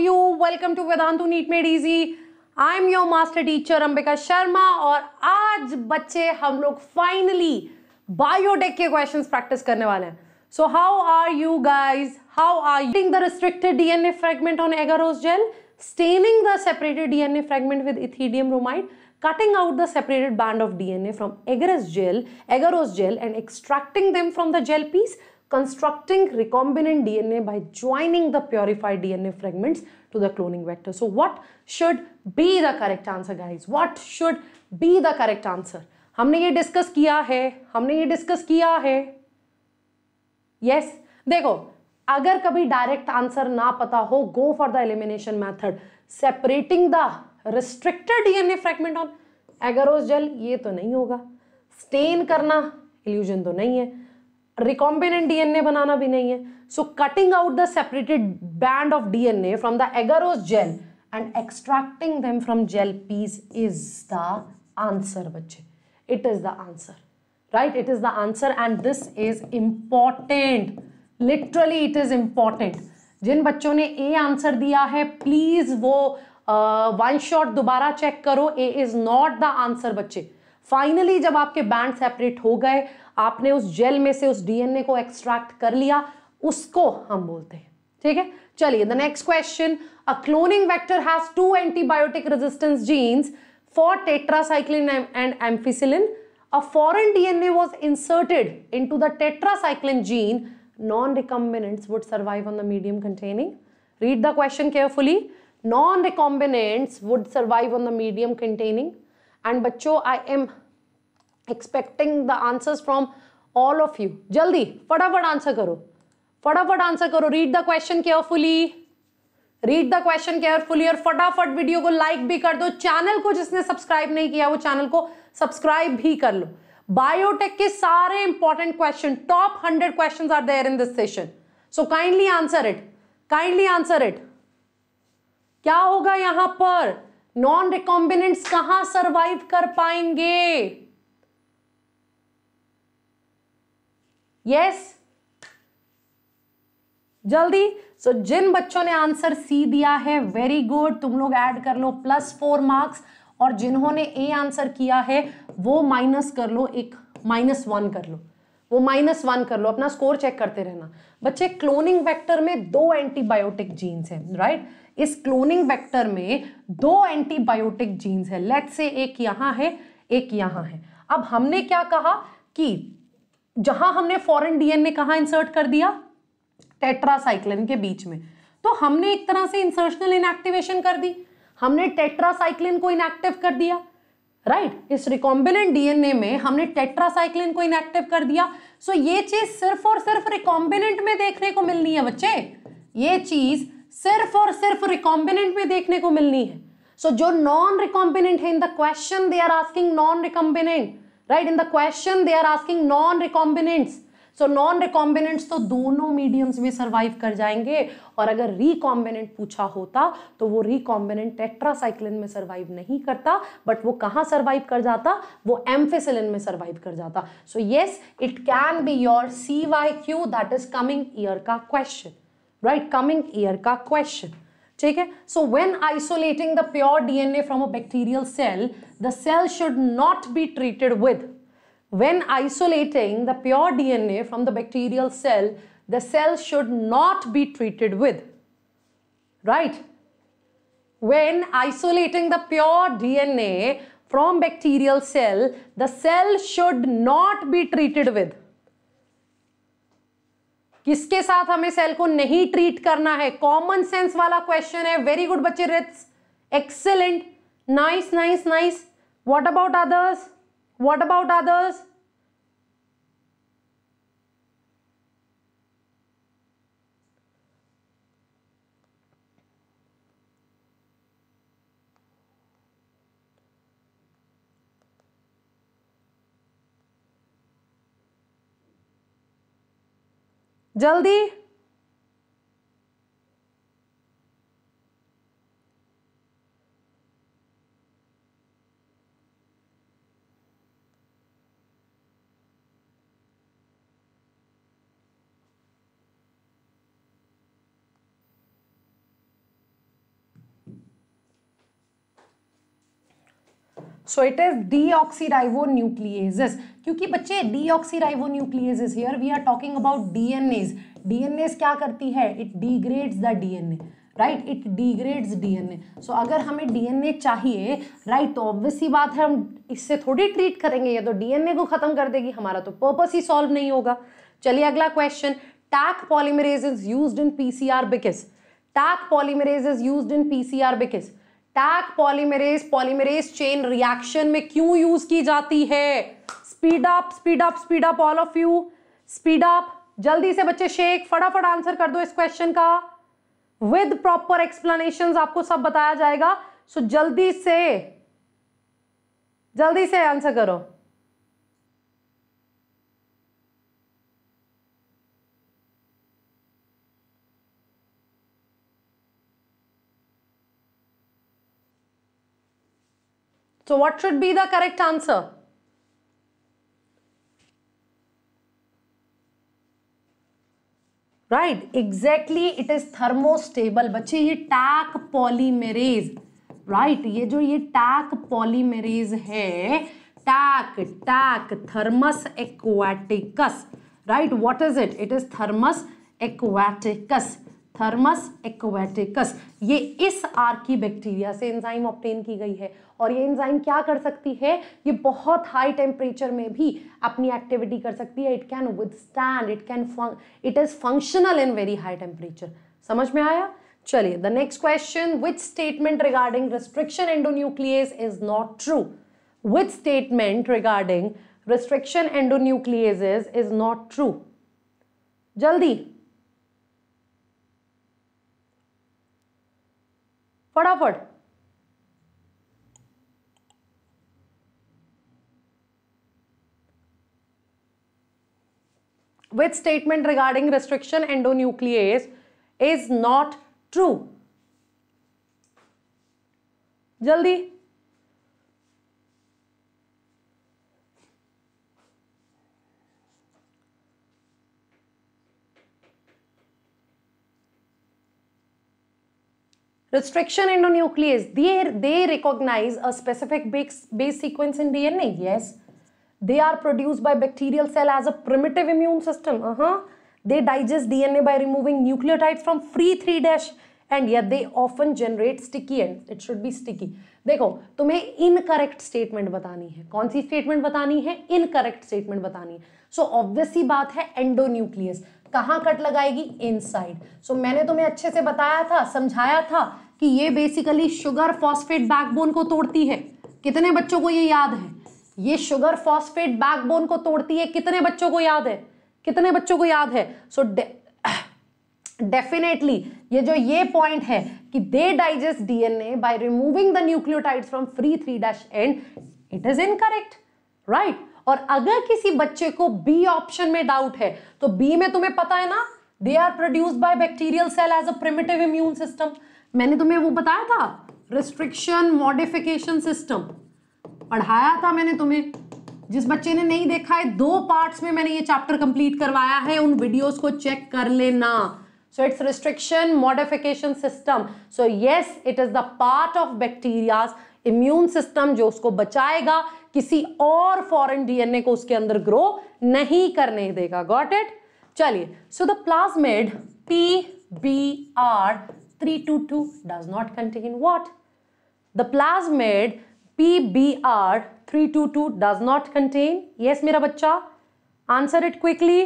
You welcome to Vedantu NEET made easy I am your master teacher Ambika Sharma और आज बच्चे हम लोग फाइनली बायोटेक के क्वेश्चंस प्रैक्टिस करने वाले हैं so how are you guys how are यूटिंग the restricted DNA fragment on agarose gel staining the separated DNA fragment with ethidium bromide, cutting out the separated band of DNA from agarose gel, agarose gel and extracting them from the gel piece constructing recombinant DNA by joining the purified DNA fragments to the cloning vector. So what should be the correct answer guys? What should be the correct answer? हमने ये discuss किया है हमने ये discuss किया है yes yes? देखो अगर कभी डायरेक्ट आंसर ना पता हो go for the elimination method separating the restricted DNA fragment on agarose gel ये तो नहीं होगा स्टेन करना इल्यूजन तो नहीं है रिकॉम्बिनेंट डीएनए बनाना भी नहीं है so cutting out the separated band of DNA from the agarose gel and extracting them from gel piece is the answer बच्चे it is the answer right it is the answer and this is important literally it is important जिन बच्चों ने A answer दिया है please वो one shot दोबारा check करो A is not the answer बच्चे फाइनली जब आपके बैंड सेपरेट हो गए आपने उस जेल में से उस डीएनए को एक्सट्रैक्ट कर लिया उसको हम बोलते हैं ठीक है चलिए the next question a cloning vector has two antibiotic resistance genes for tetracycline and ampicillin a foreign DNA was inserted into the tetracycline gene non recombinants would survive on the medium containing read the question carefully non recombinants would survive on the medium containing and बच्चों I am expecting the answers from all of you जल्दी फटाफट answer करो फटाफट answer करो read the question carefully read the question carefully और फटाफट video को like भी कर दो चैनल को जिसने सब्सक्राइब नहीं किया वो चैनल को सब्सक्राइब भी कर लो बायोटेक के सारे important question top hundred question are there in this session so kindly answer it kindly answer it क्या होगा यहां पर नॉन रिकॉम्बिनेंट्स कहां सर्वाइव कर पाएंगे यस जल्दी सो so, जिन बच्चों ने आंसर सी दिया है वेरी गुड तुम लोग ऐड कर लो प्लस फोर मार्क्स और जिन्होंने ए आंसर किया है वो माइनस कर लो एक माइनस वन कर लो वो माइनस वन कर लो अपना स्कोर चेक करते रहना बच्चे क्लोनिंग वेक्टर में दो एंटीबायोटिक जीन्स हैं राइट इस क्लोनिंग वेक्टर में दो एंटीबायोटिक जीन्स है लेट से एक यहां है एक यहां है अब हमने क्या कहा कि जहां हमने फॉरेन डीएनए कहा इंसर्ट कर दिया टेट्रासाइक्लिन के बीच में तो हमने एक तरह से इंसर्शनल इनएक्टिवेशन कर दी हमने टेट्रासाइक्लिन को इनएक्टिव कर दिया राइट right? इस रिकॉम्बिनेंट डीएनए में हमने टेट्रासाइक्लिन को इनएक्टिव कर दिया सो ये चीज सिर्फ और सिर्फ रिकॉम्बिनेंट में देखने को मिलनी है बच्चे ये चीज सिर्फ और सिर्फ रिकॉम्बिनेंट में देखने को मिलनी है सो so, जो नॉन रिकॉम्बिनेंट है in the question they are asking non recombinant right in the question they are asking non recombinants so non recombinants तो दोनों मीडियम्स में सर्वाइव कर जाएंगे और अगर रिकॉम्बिनेंट पूछा होता तो वो रिकॉम्बिनेंट टेट्रासाइक्लिन में सर्वाइव नहीं करता बट वो कहाँ सर्वाइव कर जाता वो एम्फेसिलिन में सर्वाइव कर जाता so yes it can be your C Y Q that is coming year का क्वेश्चन राइट कमिंग ईयर का क्वेश्चन ठीक है so when isolating the pure DNA from a bacterial cell the cell should not be treated with when isolating the pure DNA from the bacterial cell, the cell should not be treated with, right? When isolating the pure DNA from bacterial cell, the cell should not be treated with. किसके साथ हमें cell को नहीं treat करना है common sense वाला question है very good बच्चे रिथ्स excellent nice nice nice what about others what about others जल्दी सो इट इज डीऑक्सीराइवोन्यूक्लिएजेस क्योंकि बच्चे deoxyribonucleases here we are talking about DNases DNases क्या करती है it degrades the DNA right it an DNA सो अगर हमें डीएनए चाहिए राइट right, तो ऑब्वियसली बात है हम इससे थोड़ी ट्रीट करेंगे या तो डीएनए को खत्म कर देगी हमारा तो पर्पस ही सॉल्व नहीं होगा चलिए अगला question Taq polymerase is use in PCR because Taq polymerase is use in PCR because Taq polymerase polymerase chain reaction में क्यों यूज की जाती है speed up speed up speed up all of you speed up जल्दी से बच्चे शेख फटाफट answer कर दो इस क्वेश्चन का विद प्रॉपर एक्सप्लेनेशन आपको सब बताया जाएगा सो so, जल्दी से जल्दी से आंसर करो So what should be the correct answer? Right, exactly it is thermostable. बच्चे ये टैक पॉलीमेरेज राइट ये जो ये टैक पॉलीमेरेज है Taq Taq Thermus aquaticus right what is it it is Thermus aquaticus Thermus aquaticus ये इस archaebacteria से enzyme obtain की गई है और ये एंजाइम क्या कर सकती है ये बहुत हाई टेम्परेचर में भी अपनी एक्टिविटी कर सकती है it can withstand it can it is functional in very high temperature समझ में आया चलिए the next question which statement regarding restriction endonuclease is not true which statement regarding restriction endonuclease is not true जल्दी फटाफट which statement regarding restriction endonuclease is not true? Jaldi. restriction endonuclease they they recognize a specific base, base sequence in dna yes they are produced by bacterial cell as a primitive immune system uh-huh they digest dna by removing nucleotides from free 3 dash end yet they often generate sticky end it should be sticky देखो तुम्हें incorrect statement बतानी है कौन सी statement बतानी है incorrect statement बतानी है सो ऑब्वियस ही बात है एंडोन्यूक्लियस कहाँ कट लगाएगी इनसाइड सो so, मैंने तुम्हें अच्छे से बताया था समझाया था कि ये बेसिकली शुगर फॉस्फेट बैकबोन को तोड़ती है कितने बच्चों को ये याद है ये शुगर फॉस्फेट बैकबोन को तोड़ती है कितने बच्चों को याद है कितने बच्चों को याद है सो डेफिनेटली ये जो ये पॉइंट है कि they digest DNA by removing the nucleotide from free three dash end it is incorrect right और अगर किसी बच्चे को बी ऑप्शन में डाउट है तो बी में तुम्हें पता है ना they are produce by bacterial cell as a primitive immune system मैंने तुम्हें वो बताया था रिस्ट्रिक्शन मॉडिफिकेशन सिस्टम पढ़ाया था मैंने तुम्हें जिस बच्चे ने नहीं देखा है दो पार्ट्स में मैंने ये चैप्टर कंप्लीट करवाया है उन वीडियोस को चेक कर लेना so it's restriction modification system so yes it is the part of bacteria's immune system जो उसको बचाएगा किसी और फॉरेन डीएनए को उसके अंदर ग्रो नहीं करने देगा गॉट इट चलिए so the plasmid P B R three two two does not contain what the plasmid P B R three two two does not contain yes मेरा बच्चा answer it quickly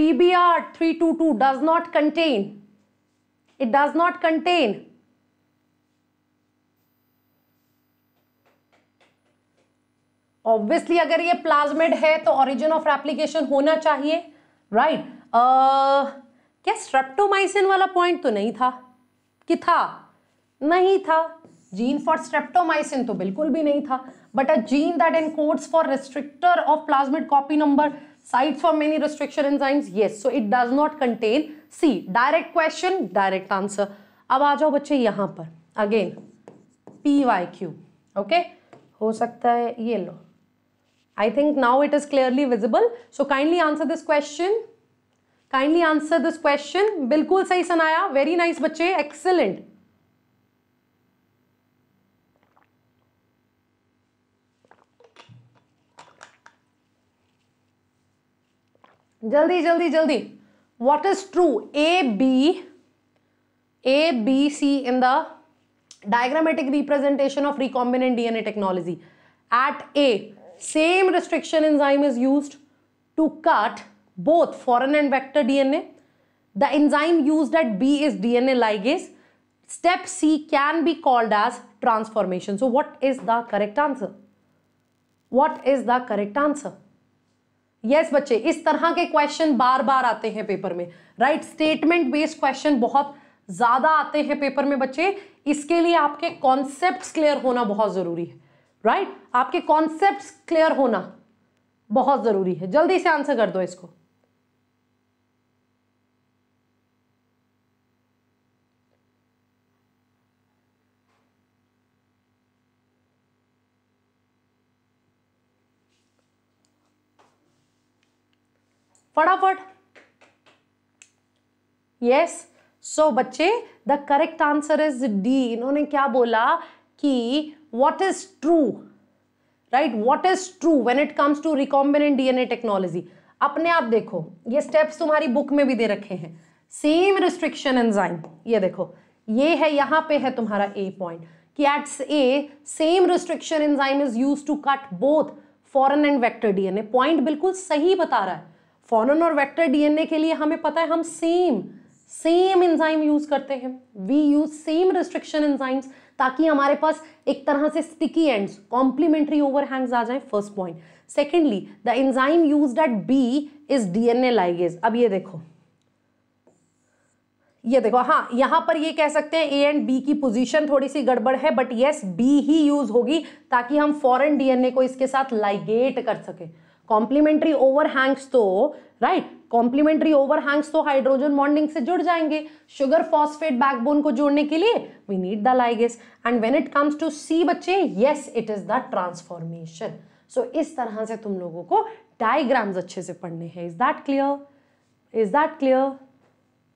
PBR 322 does not contain, it does not contain obviously अगर ये plasmid है तो origin of application होना चाहिए right क्या streptomycin वाला पॉइंट तो नहीं था कि था नहीं था जीन फॉर स्ट्रेप्टोमाइसिन तो बिल्कुल भी नहीं था but a gene that encodes for restrictor of plasmid copy number Sites for many restriction enzymes? Yes. So it does not contain C. Direct question, direct answer. अब आ जाओ बच्चे यहाँ पर again P Y Q okay हो सकता है ये लो I think now it is clearly visible so kindly answer this question kindly answer this question बिल्कुल सही सुनाया वेरी नाइस nice बच्चे excellent Jaldi, jaldi, jaldi. what is true a b a b c in the diagrammatic representation of recombinant dna technology at a same restriction enzyme is used to cut both foreign and vector dna the enzyme used at b is dna ligase step c can be called as transformation so what is the correct answer what is the correct answer yes yes, बच्चे इस तरह के question बार बार आते हैं paper में right statement based question बहुत ज़्यादा आते हैं पेपर में बच्चे इसके लिए आपके कॉन्सेप्ट क्लियर होना बहुत ज़रूरी है राइट right? आपके कॉन्सेप्ट क्लियर होना बहुत ज़रूरी है जल्दी से आंसर कर दो इसको फटाफट यस सो बच्चे the correct answer is D इन्होंने क्या बोला कि what is true right what is true when it comes to recombinant DNA technology अपने आप देखो ये स्टेप्स तुम्हारी बुक में भी दे रखे हैं सेम रिस्ट्रिक्शन एंजाइम ये देखो ये है यहां पे है तुम्हारा ए पॉइंट कि at a same restriction enzyme is use to cut both foreign and vector DNA point बिल्कुल सही बता रहा है फॉरन और वेक्टर डीएनए के लिए हमें पता है हम सेम सेम इंजाइम यूज करते हैं we use same restriction enzyme ताकि हमारे पास एक तरह से स्टिकी एंड्स कॉम्प्लीमेंट्री ओवरहैंग्स आ जाए first point secondly the enzyme use at B is DNA ligase अब ये देखो ये देखो हाँ यहां पर ये कह सकते हैं ए एंड बी की पोजीशन थोड़ी सी गड़बड़ है बट यस बी ही यूज होगी ताकि हम फॉरेन डीएनए को इसके साथ लाइगेट कर सकें कॉम्प्लीमेंट्री ओवरहैंग्स तो राइट कॉम्प्लीमेंट्री ओवरहैंग्स तो हाइड्रोजन बॉन्डिंग से जुड़ जाएंगे शुगर फॉस्फेट बैकबोन को जोड़ने के लिए we need the ligase and when it comes to C बच्चे yes it is the transformation so इस तरह से तुम लोगों को डायग्राम्स अच्छे से पढ़ने हैं is that clear is that clear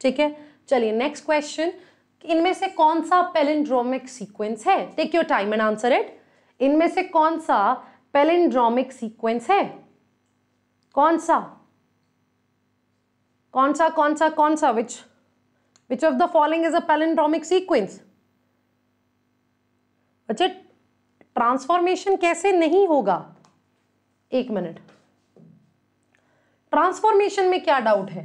ठीक है चलिए नेक्स्ट क्वेश्चन इनमें से कौन सा पेलिंड्रोमिक सीक्वेंस है take your time and answer it इनमें से कौन सा पेलिंड्रोमिक सीक्वेंस है कौन सा कौन सा कौन सा कौन सा which which of the following is a palindromic sequence बच्चे ट्रांसफॉर्मेशन कैसे नहीं होगा एक मिनट ट्रांसफॉर्मेशन में क्या डाउट है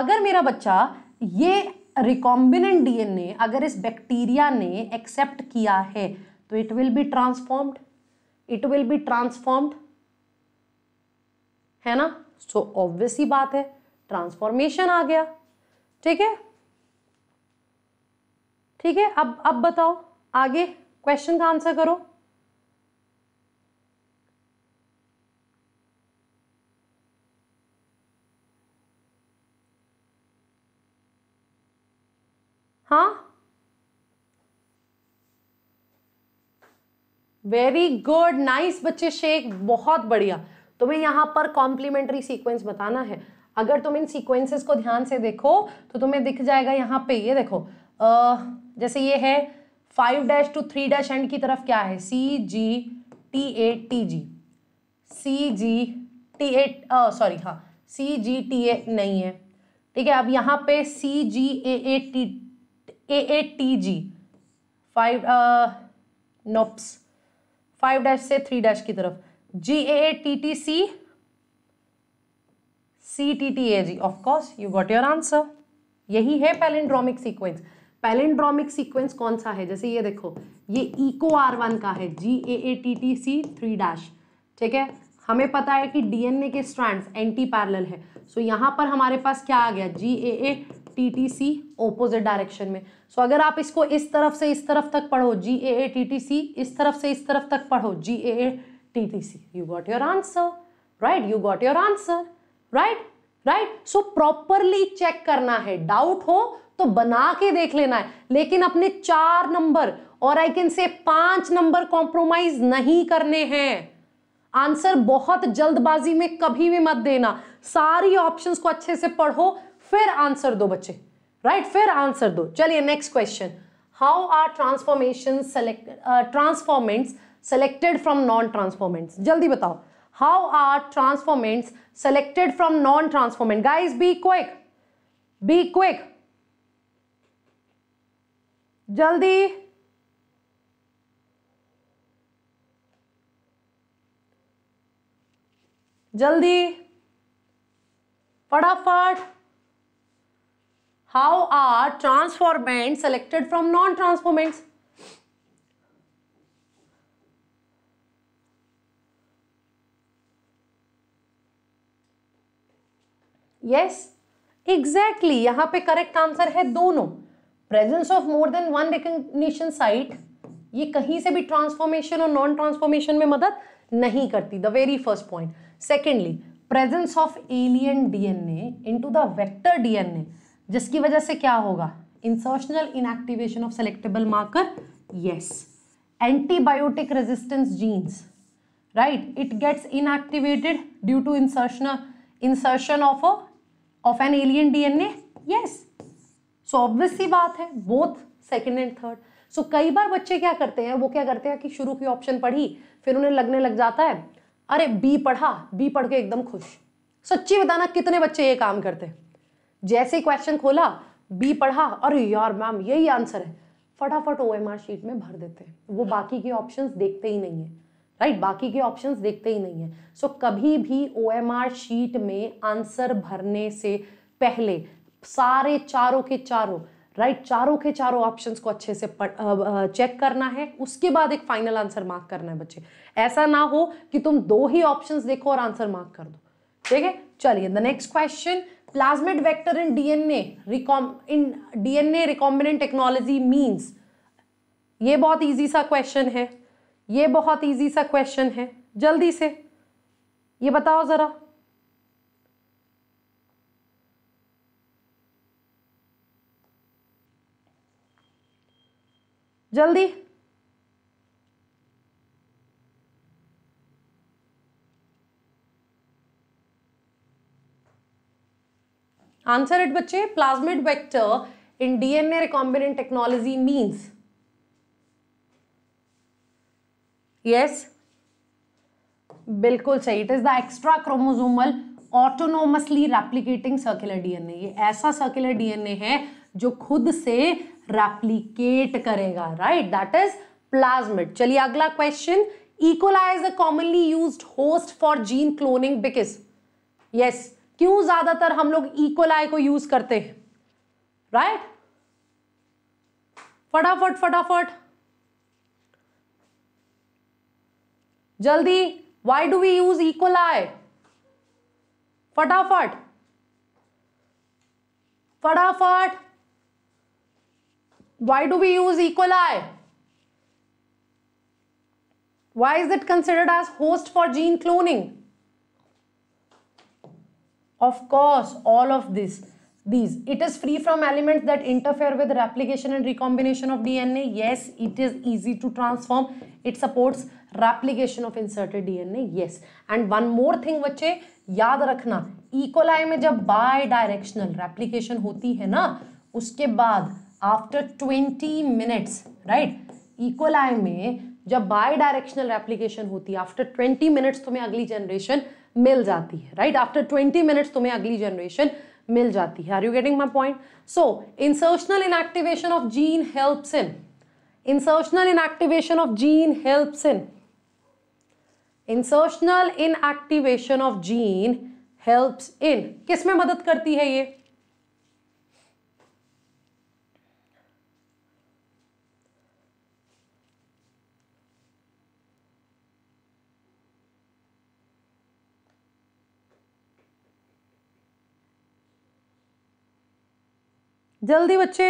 अगर मेरा बच्चा ये रिकॉम्बिनेंट डीएनए अगर इस बैक्टीरिया ने एक्सेप्ट किया है तो it will be transformed it will be transformed है ना सो ऑब्वियस ही बात है ट्रांसफॉर्मेशन आ गया ठीक है ठीक है अब अब बताओ आगे क्वेश्चन का आंसर करो हाँ वेरी गुड नाइस बच्चे शेख बहुत बढ़िया तुम्हें यहाँ पर कॉम्प्लीमेंट्री सीक्वेंस बताना है अगर तुम इन सीक्वेंसेस को ध्यान से देखो तो तुम्हें दिख जाएगा यहाँ पे ये देखो आ, जैसे ये है five dash to three dash end की तरफ क्या है C G T A T G C G T A sorry हाँ सी जी टी ए नहीं है ठीक है अब यहाँ पे C G A A T A A T G five नोप्स फाइव डैश से थ्री डैश की तरफ G A T T C C T T A G of course you got your answer यही है पैलेंड्रोमिक सीक्वेंस पैलेंड्रोमिक सीक्वेंस कौन सा है जैसे ये देखो ये इको आर वन का है G A A T T C three dash ठीक है हमें पता है कि डीएनए के स्ट्रैंड्स एंटी पैरेलल है सो so, यहाँ पर हमारे पास क्या आ गया G A A T T C opposite direction में सो so, अगर आप इसको इस तरफ से इस तरफ तक पढ़ो G A A T T सी इस तरफ से इस तरफ तक पढ़ो G A A TTC. You got your answer, right? You got your answer, right? Right so properly check करना है डाउट हो तो बना के देख लेना है लेकिन अपने चार नंबर और आई can से पांच नंबर कॉम्प्रोमाइज नहीं करने हैं आंसर बहुत जल्दबाजी में कभी भी मत देना सारी ऑप्शंस को अच्छे से पढ़ो फिर आंसर दो बच्चे राइट right? फिर आंसर दो चलिए next question how are transformation select transformants selected from non transformants जल्दी बताओ how are transformants selected from non transformant guys be quick be quick जल्दी जल्दी फटाफट how are transformant selected from non transformants yes exactly यहां पे correct answer है दोनों presence of more than one recognition site ये कहीं से भी ट्रांसफॉर्मेशन और नॉन ट्रांसफॉर्मेशन में मदद नहीं करती the very first point secondly presence of alien DNA into the vector DNA जिसकी वजह से क्या होगा insertional inactivation of selectable marker yes antibiotic resistance genes right it gets inactivated due to insertional insertion of a of an alien DNA yes so obvious सी बात है both second and third so कई बार बच्चे क्या करते हैं वो क्या करते हैं कि शुरू की ऑप्शन पढ़ी फिर उन्हें लगने लग जाता है अरे बी पढ़ा बी पढ़ के एकदम खुश सच्ची बताना कितने बच्चे ये काम करते हैं जैसे क्वेश्चन खोला बी पढ़ा अरे यार मैम यही आंसर है फटाफट ओ एम आर शीट में भर देते हैं वो बाकी के ऑप्शंस देखते ही नहीं है राइट right? बाकी के ऑप्शंस देखते ही नहीं है सो so, कभी भी ओ शीट में आंसर भरने से पहले सारे चारों के चारों राइट right? चारों के चारों ऑप्शंस को अच्छे से चेक करना है उसके बाद एक फाइनल आंसर मार्क करना है बच्चे ऐसा ना हो कि तुम दो ही ऑप्शंस देखो और आंसर मार्क कर दो ठीक है चलिए the next question plasmid vector in DNA रिकॉम in DNA recombinant technology means ये बहुत इजी सा क्वेश्चन है ये बहुत इजी सा क्वेश्चन है जल्दी से ये बताओ ज़रा जल्दी आंसर इट बच्चे plasmid vector in DNA recombinant technology means yes बिल्कुल सही it is the extra chromosomal autonomously replicating circular DNA ये ऐसा सर्कुलर डीएनए है जो खुद से रेप्लीकेट करेगा राइट दैट इज प्लाज्मिड चलिए अगला question E coli is a commonly use host for gene cloning because yes क्यों ज्यादातर हम लोग इकोलाय को यूज करते हैं राइट फटाफट फटाफट जल्दी why do we use E coli फटाफट फटाफट why do we use coli? why is it considered as host for gene cloning of course all of this these it is free from elements that interfere with replication and recombination of dna yes it is easy to transform it supports replication of inserted DNA yes and one more thing बच्चे याद रखना E. coli में जब bye directional replication होती है ना उसके बाद after twenty minutes right E coli में जब बाय डायरेक्शनल रेप्लीकेशन होती है आफ्टर ट्वेंटी मिनट्स तुम्हें अगली जनरेशन मिल जाती है राइट आफ्टर ट्वेंटी मिनट्स तुम्हें अगली जनरेशन मिल जाती है are you getting my point so insertional inactivation of gene helps in in activation of gene help in insertional inactivation of gene help in किस में मदद करती है ये जल्दी बच्चे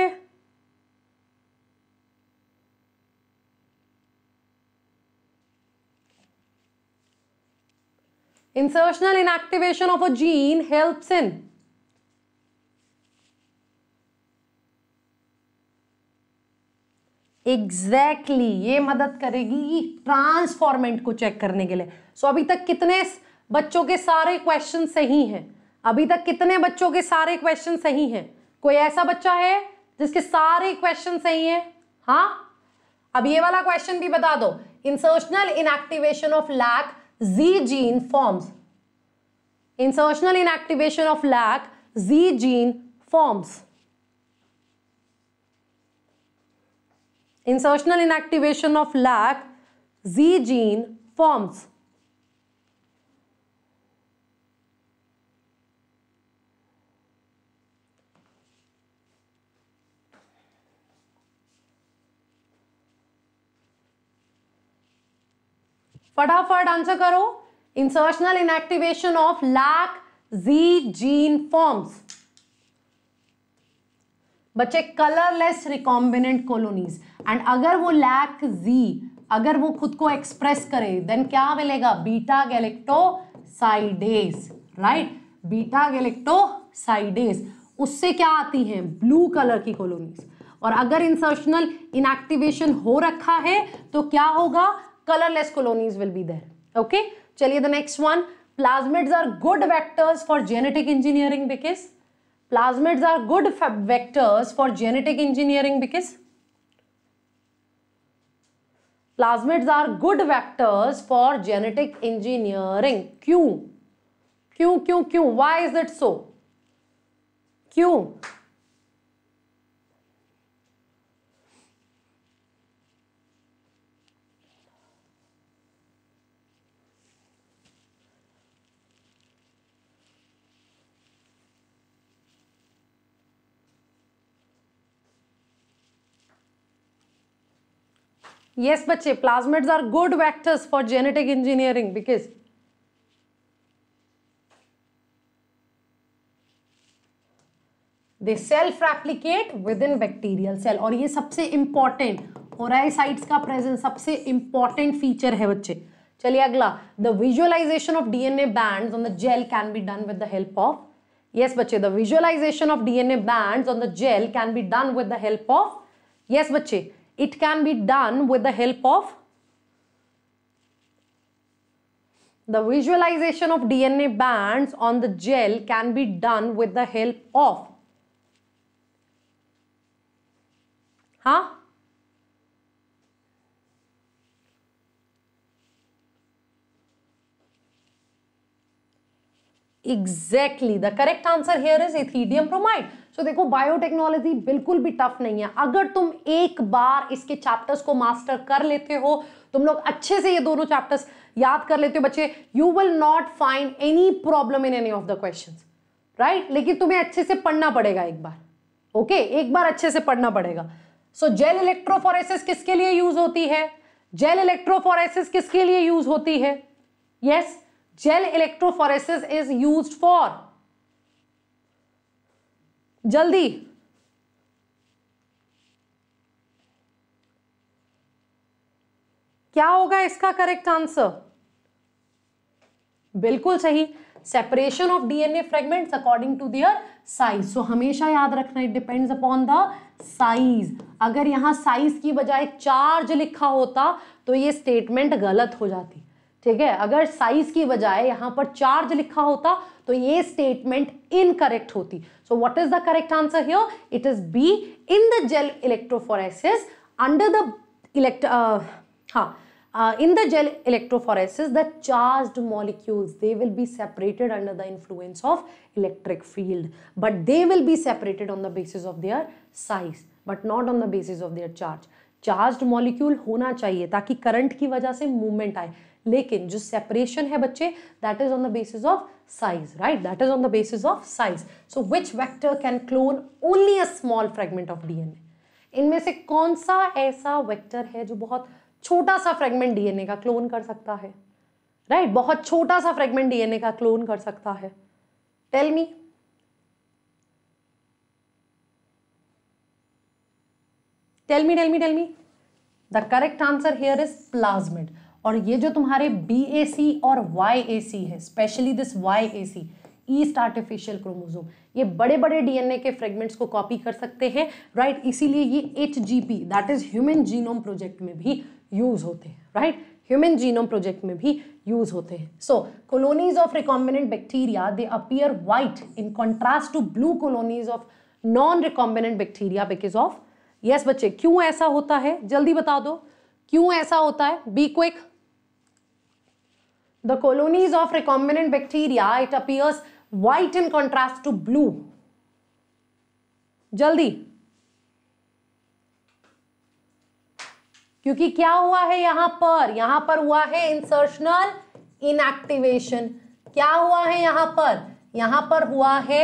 insertional inactivation of a gene helps in exactly exactly, ये मदद करेगी ट्रांसफॉर्मेंट को चेक करने के लिए सो so, अभी तक कितने बच्चों के सारे क्वेश्चन सही हैं अभी तक कितने बच्चों के सारे क्वेश्चन सही हैं कोई ऐसा बच्चा है जिसके सारे क्वेश्चन सही हैं हाँ अब ये वाला क्वेश्चन भी बता दो insertional inactivation of lac Z gene forms. Insertional inactivation of LAC, Z gene forms. Insertional inactivation of LAC, Z gene forms. फटाफट आंसर करो insertional inactivation of lac Z gene forms बच्चे कलरलेस रिकॉम्बिनेंट कॉलोनीज एंड अगर वो lack जी अगर वो खुद को express करे देन क्या मिलेगा beta galactosidase right beta galactosidase उससे क्या आती है ब्लू कलर की कॉलोनीज और अगर इंसर्शनल इनएक्टिवेशन हो रखा है तो क्या होगा colorless colonies will be there. Okay. Chaliye the next one. Plasmids are good vectors for genetic engineering because plasmids are good vectors for genetic engineering because plasmids are good vectors for genetic engineering क्यों क्यों क्यों क्यों why is it so क्यों yes बच्चे plasmids are good vectors for genetic engineering because they self replicate within bacterial cell और ये सबसे important ओराइसाइट्स का प्रेजेंस सबसे इंपॉर्टेंट फीचर है बच्चे चलिए अगला the visualisation of DNA band on the gel can be done with the help of yes बच्चे the visualisation of DNA band on the gel can be done with the help of yes बच्चे It can be done with the help of the visualization of DNA bands on the gel can be done with the help of huh? Exactly. The correct answer here is ethidium bromide. So देखो biotechnology बिल्कुल भी tough नहीं है अगर तुम एक बार इसके chapters को मास्टर कर लेते हो तुम लोग अच्छे से ये दोनों चैप्टर्स याद कर लेते हो बच्चे you will not find any problem in any of the question right लेकिन तुम्हें अच्छे से पढ़ना पड़ेगा एक बार ओके okay? एक बार अच्छे से पढ़ना पड़ेगा सो जेल इलेक्ट्रोफोरेसिस किसके लिए यूज होती है जेल इलेक्ट्रोफोरेसिस किसके लिए यूज होती है yes gel electrophoresis is use for जल्दी क्या होगा इसका करेक्ट आंसर बिल्कुल सही separation of DNA fragment according to their size so हमेशा याद रखना it depends upon the size अगर यहां साइज की बजाय चार्ज लिखा होता तो ये स्टेटमेंट गलत हो जाती ठीक है अगर साइज की बजाय यहां पर चार्ज लिखा होता तो ये स्टेटमेंट इनकरेक्ट होती so what is the correct answer here it is B in the gel electrophoresis under the इलेक्ट हा in the gel electrophoresis the charge molecule they will be separated under the influence of electric field but they will be separated on the basis of their size but not on the basis of their charge charge molecule होना चाहिए ताकि current की वजह से movement आए लेकिन जो separation है बच्चे that is on the basis of size right that is on the basis of size so which vector can clone only a small fragment of dna इनमें से कौन सा ऐसा वेक्टर है जो बहुत छोटा सा फ्रेगमेंट डीएनए का क्लोन कर सकता है राइट right? बहुत छोटा सा फ्रेगमेंट डीएनए का क्लोन कर सकता है tell me tell me tell me tell me the correct answer here is plasmid और ये जो तुम्हारे बी ए सी और वाई ए सी है specially this Y A C yeast artificial chromosome ये बड़े बड़े डीएनए के फ्रेगमेंट्स को कॉपी कर सकते हैं राइट right? इसीलिए ये H G P that is human genome project में भी यूज होते हैं right right? Human genome project में भी यूज होते हैं so colonies of recombinant bacteria they appear white in contrast to blue colonies of non recombinant bacteria because of yes बच्चे क्यों ऐसा होता है जल्दी बता दो क्यों ऐसा होता है be quick the colonies of recombinant bacteria, it appears white in contrast to blue. जल्दी क्योंकि क्या हुआ है यहां पर यहां पर हुआ है इंसर्शनल इनएक्टिवेशन क्या हुआ है यहां पर यहां पर हुआ है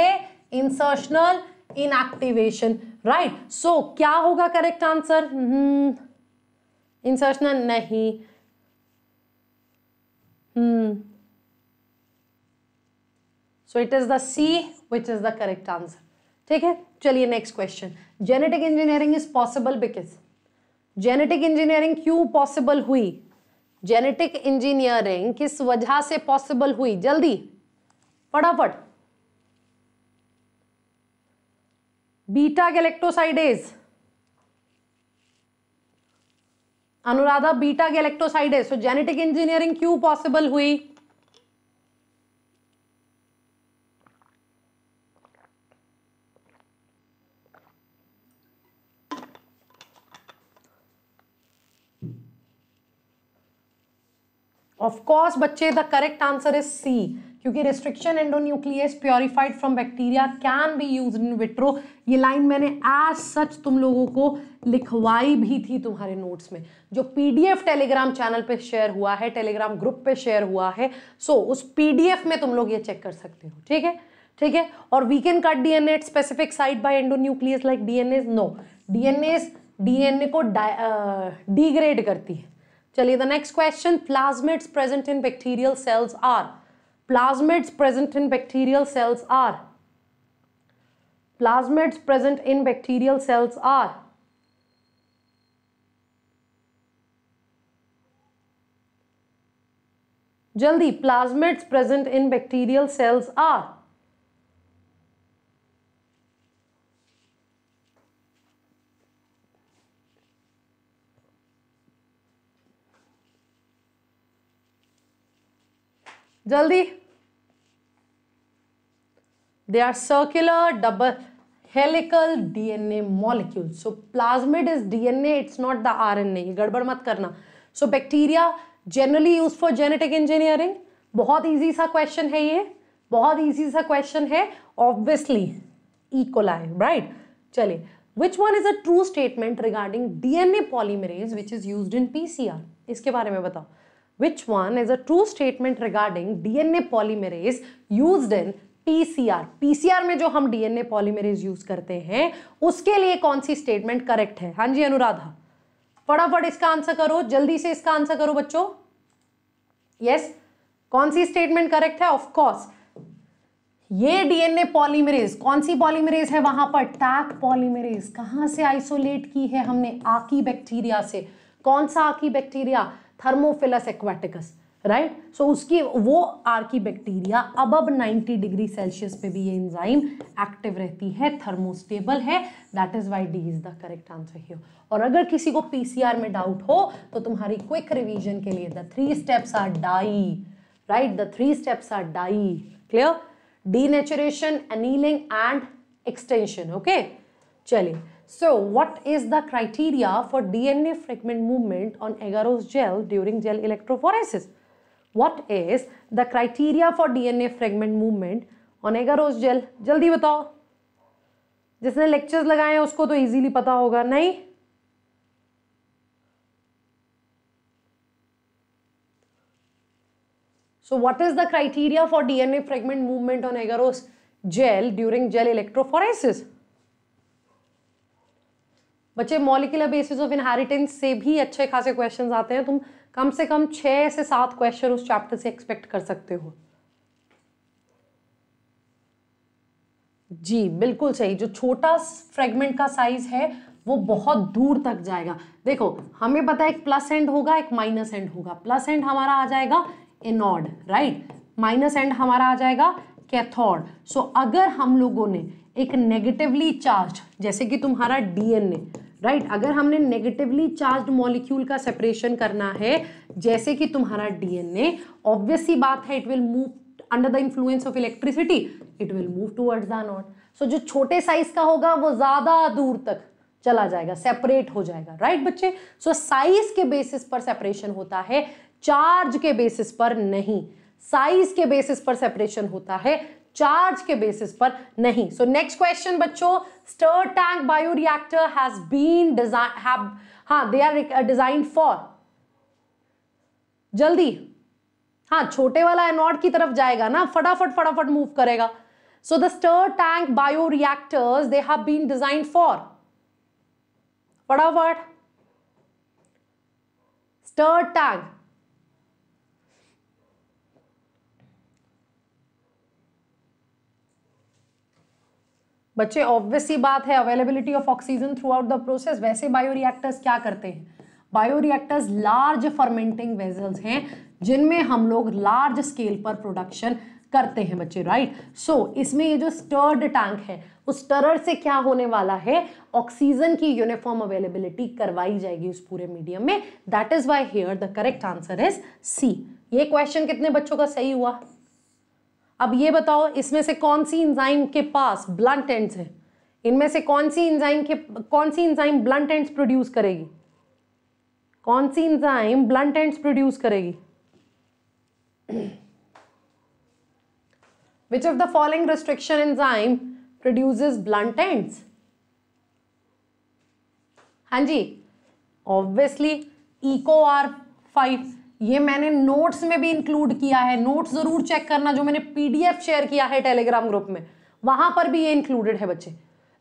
इंसर्शनल इनएक्टिवेशन राइट सो क्या होगा करेक्ट आंसर इंसर्शनल नहीं Hmm. So it is the C which is the correct answer. ठीक है चलिए next question genetic engineering is possible because genetic engineering क्यों पॉसिबल हुई जेनेटिक इंजीनियरिंग किस वजह से पॉसिबल हुई जल्दी फटाफट beta galactosidase Anuradha beta electroside है सो जेनेटिक इंजीनियरिंग क्यों पॉसिबल हुई ऑफ कोर्स बच्चे the correct answer is C क्योंकि restriction endonuclease purified from bacteria can be use in vitro ये लाइन मैंने एज सच तुम लोगों को लिखवाई भी थी तुम्हारे नोट्स में जो पीडीएफ टेलीग्राम चैनल पे शेयर हुआ है टेलीग्राम ग्रुप पे शेयर हुआ है सो so, उस पीडीएफ में तुम लोग ये चेक कर सकते हो ठीक है ठीक है और we can cut DNA at specific by by endonuclease like DNA no DNA DNA को डिग्रेड करती है चलिए the next question plasmids present in bacterial cells are plasmids present in bacterial cells are plasmids present in bacterial cells are जल्दी plasmids present in bacterial cells are जल्दी they are circular double helical DNA molecule so plasmid is DNA it's not the R N A गड़बड़ मत करना so bacteria generally use for genetic engineering बहुत easy सा question है ये बहुत easy सा क्वेश्चन है ऑब्वियसली इकोलाई राइट चलिए which one is a true statement regarding DNA polymerase which is use in PCR इसके बारे में बताओ which one is a true statement regarding DNA polymerase used in PCR. PCR में जो हम DNA polymerase use करते हैं उसके लिए कौन सी स्टेटमेंट करेक्ट है हाँ जी अनुराधा फटाफट इसका आंसर करो जल्दी से इसका आंसर करो बच्चों यस yes, कौन सी स्टेटमेंट करेक्ट है ऑफकोर्स ये डीएनए पॉलीमरेज कौन सी पॉलीमरेज है वहां पर टैक पॉलीमरेज कहां से आइसोलेट की है हमने आकी बैक्टीरिया से कौन सा archaebacteria thermophilus aquaticus right so उसकी वो आर्की बैक्टीरिया अब अब 90 डिग्री सेल्सियस पे भी ये इंजाइम एक्टिव रहती है थर्मोस्टेबल है that is why D is the correct answer here और अगर किसी को पीसीआर में डाउट हो तो तुम्हारी क्विक रिवीजन के लिए the three steps are die right the three steps are die clear denaturation annealing and extension okay चलिए So what is the criteria for DNA fragment movement on agarose gel during gel electrophoresis? What is the criteria for DNA fragment movement on agarose gel? जल्दी बताओ जिसने lectures लगाए हैं उसको तो easily पता होगा नहीं So what is the criteria for DNA fragment movement on agarose gel during gel electrophoresis? बच्चे मॉलिकुलर बेसिस ऑफ इनहेरिटेंस से भी अच्छे खासे क्वेश्चन आते हैं तुम कम से कम छः से सात क्वेश्चन उस चैप्टर से एक्सपेक्ट कर सकते हो जी बिल्कुल सही जो छोटा फ्रेगमेंट का साइज है वो बहुत दूर तक जाएगा देखो हमें पता है एक प्लस एंड होगा एक माइनस एंड होगा प्लस एंड हमारा आ जाएगा इनॉड राइट माइनस एंड हमारा आ जाएगा कैथोड सो so, अगर हम लोगों ने एक नेगेटिवली चार्ज जैसे कि तुम्हारा डीएनए राइट अगर हमने नेगेटिवली चार्ज मॉलिक्यूल का सेपरेशन करना है जैसे कि तुम्हारा डीएनए ऑब्वियस सी बात है it will move under the influence of electricity it will move towards the not so जो छोटे साइज का होगा वो ज़्यादा दूर तक चला जाएगा सेपरेट हो जाएगा राइट right, बच्चे सो so, साइज के बेसिस पर सेपरेशन होता है चार्ज के बेसिस पर नहीं साइज के बेसिस पर सेपरेशन होता है चार्ज के बेसिस पर नहीं सो नेक्स्ट क्वेश्चन बच्चों stir tank reactor has been design हाँ दे आर डिजाइन फॉर जल्दी हाँ छोटे वाला एनॉड की तरफ जाएगा ना फटाफट फटाफट मूव करेगा so the stir tank bio reactors they have been design for फटाफट स्टर टैंक बच्चे ऑब्वियस ही बात है availability of oxygen throughout the process वैसे बायोरिएक्टर्स क्या करते हैं बायोरिएक्टर्स लार्ज फर्मेंटिंग वेजल्स हैं जिनमें हम लोग लार्ज स्केल पर प्रोडक्शन करते हैं बच्चे राइट सो so, इसमें ये जो स्टर्ड टैंक है उस स्टर से क्या होने वाला है ऑक्सीजन की यूनिफॉर्म अवेलेबिलिटी करवाई जाएगी उस पूरे मीडियम में that is why here the correct answer is C ये क्वेश्चन कितने बच्चों का सही हुआ अब ये बताओ इसमें से कौन सी इंजाइम के पास ब्लंट एंड्स है इनमें से कौन सी इंजाइम के कौन सी इंजाइम ब्लंट एंड्स प्रोड्यूस करेगी कौन सी इंजाइम ब्लंट एंड्स प्रोड्यूस करेगी which of the following restriction enzyme produces blunt ends हाँ जी ऑब्वियसली इको आर फाइव ये मैंने नोट्स में भी इंक्लूड किया है नोट्स ज़रूर चेक करना जो मैंने पीडीएफ शेयर किया है टेलीग्राम ग्रुप में वहां पर भी ये इंक्लूडेड है बच्चे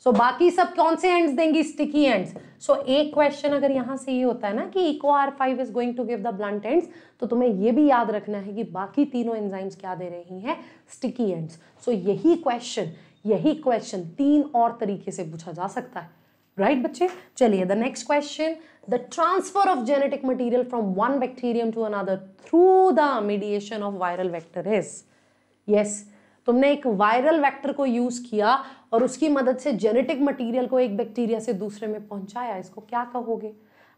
सो so, बाकी सब कौन से एंड्स देंगी स्टिकी एंड्स सो so, एक क्वेश्चन अगर यहां से ये होता है ना कि Eco R five is going to give the blunt ends तो तुम्हें ये भी याद रखना है कि बाकी तीनों एंजाइम्स क्या दे रही हैं स्टिकी एंड्स सो यही क्वेश्चन यही क्वेश्चन तीन और तरीके से पूछा जा सकता है राइट right, बच्चे चलिए the next question the transfer of genetic material from one bacterium to another through the mediation of viral vector is yes तुमने एक वायरल वेक्टर को यूज किया और उसकी मदद से जेनेटिक मटेरियल को एक बैक्टीरिया से दूसरे में पहुंचाया इसको क्या कहोगे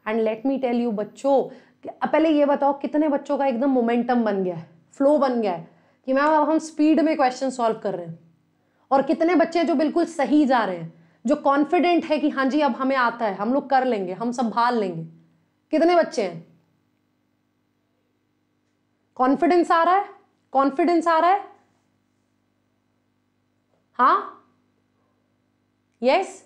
and let me tell you बच्चों पहले ये बताओ कितने बच्चों का एकदम मोमेंटम बन गया है फ्लो बन गया है कि मैम अब हम स्पीड में क्वेश्चन सॉल्व कर रहे हैं और कितने बच्चे जो बिल्कुल सही जा रहे हैं जो कॉन्फिडेंट है कि हाँ जी अब हमें आता है हम लोग कर लेंगे हम संभाल लेंगे कितने बच्चे हैं कॉन्फिडेंस आ रहा है कॉन्फिडेंस आ रहा है हाँ यस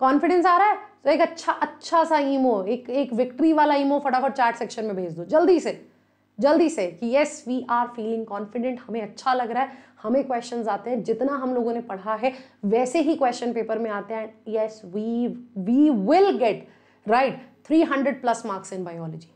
कॉन्फिडेंस आ रहा है तो एक अच्छा अच्छा सा ईमो एक एक विक्ट्री वाला ईमो फटाफट चैट सेक्शन में भेज दो जल्दी से जल्दी से कि yes we are feeling confident हमें अच्छा लग रहा है हमें क्वेश्चन आते हैं जितना हम लोगों ने पढ़ा है वैसे ही क्वेश्चन पेपर में आते हैं yes we we will get right three hundred plus marks in biology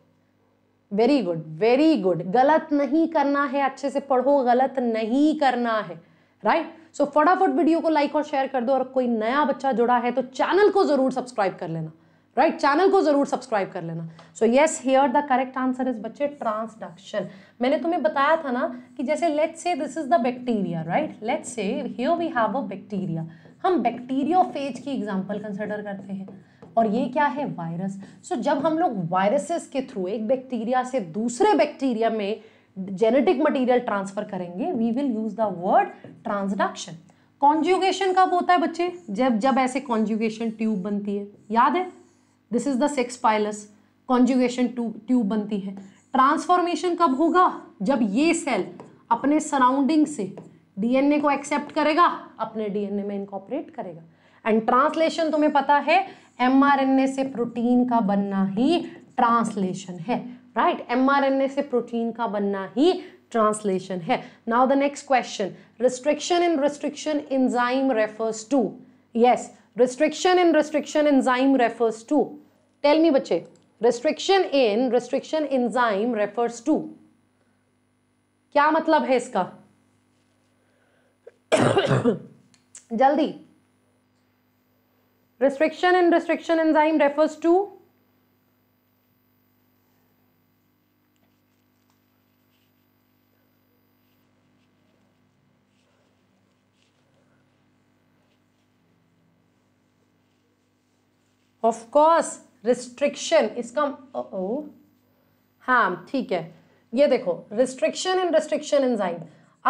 very good very good गलत नहीं करना है अच्छे से पढ़ो गलत नहीं करना है राइट सो फटाफट वीडियो को लाइक और शेयर कर दो और कोई नया बच्चा जुड़ा है तो चैनल को जरूर सब्सक्राइब कर लेना राइट right? चैनल को जरूर सब्सक्राइब कर लेना so yes here the correct answer is बच्चे ट्रांसडक्शन मैंने तुम्हें बताया था ना कि जैसे let's say this is the bacteria right let's say here we have a bacteria हम बैक्टीरियोफेज की एग्जाम्पल कंसिडर करते हैं और ये क्या है वायरस सो so, जब हम लोग वायरसेस के थ्रू एक बैक्टीरिया से दूसरे बैक्टीरिया में जेनेटिक मटीरियल ट्रांसफर करेंगे we will use the word transduction conjugation कब होता है बच्चे जब जब ऐसे कॉन्जुगेशन ट्यूब बनती है याद है this is the sex pilus conjugation tube बनती है ट्रांसफॉर्मेशन कब होगा जब ये सेल अपने सराउंडिंग से डीएनए को एक्सेप्ट करेगा अपने डीएनए में इनकॉपरेट करेगा एंड ट्रांसलेशन तुम्हें पता है एमआरएनए से प्रोटीन का बनना ही ट्रांसलेशन है राइट एमआरएनए से प्रोटीन का बनना ही ट्रांसलेशन है now the next question restriction in restriction enzyme refers to yes restriction in restriction enzyme refers to tell me बच्चे restriction in restriction enzyme refers to क्या मतलब है इसका जल्दी restriction in restriction enzyme refers to of course restriction इसका ओ हाँ ठीक है ये देखो रिस्ट्रिक्शन इन रिस्ट्रिक्शन एंजाइम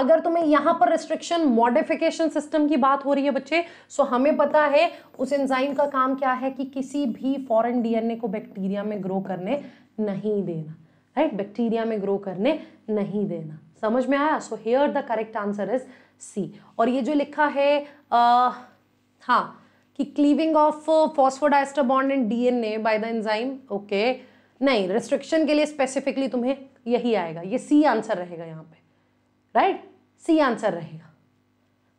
अगर तुम्हें यहाँ पर रिस्ट्रिक्शन मॉडिफिकेशन सिस्टम की बात हो रही है बच्चे सो हमें पता है उस एंजाइम का काम क्या है कि किसी भी फॉरेन डीएनए को बैक्टीरिया में ग्रो करने नहीं देना राइट बैक्टीरिया में ग्रो करने नहीं देना समझ में आया so here the correct answer is C और ये जो लिखा है आ, uh, हाँ कि cleaving of phosphodiester bond in DNA by the enzyme okay नहीं रेस्ट्रिक्शन के लिए स्पेसिफिकली तुम्हें यही आएगा ये सी आंसर रहेगा यहाँ पे राइट सी आंसर रहेगा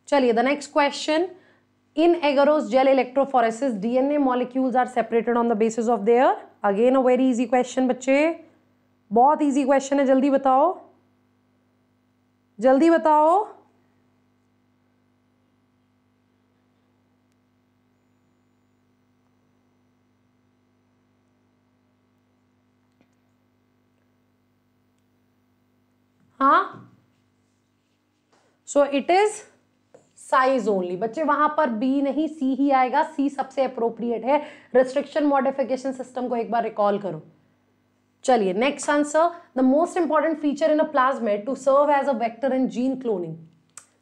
चलिए the next question in agarose gel electrophoresis DNA molecules are separated on the basis of their again a very easy question बच्चे बहुत इजी क्वेश्चन है जल्दी बताओ जल्दी बताओ हाँ so it is size only बच्चे वहां पर बी नहीं सी ही आएगा सी सबसे अप्रोप्रिएट है रिस्ट्रिक्शन मॉडिफिकेशन सिस्टम को एक बार रिकॉल करो चलिए next answer the most important feature in a plasmid to serve as a vector in gene cloning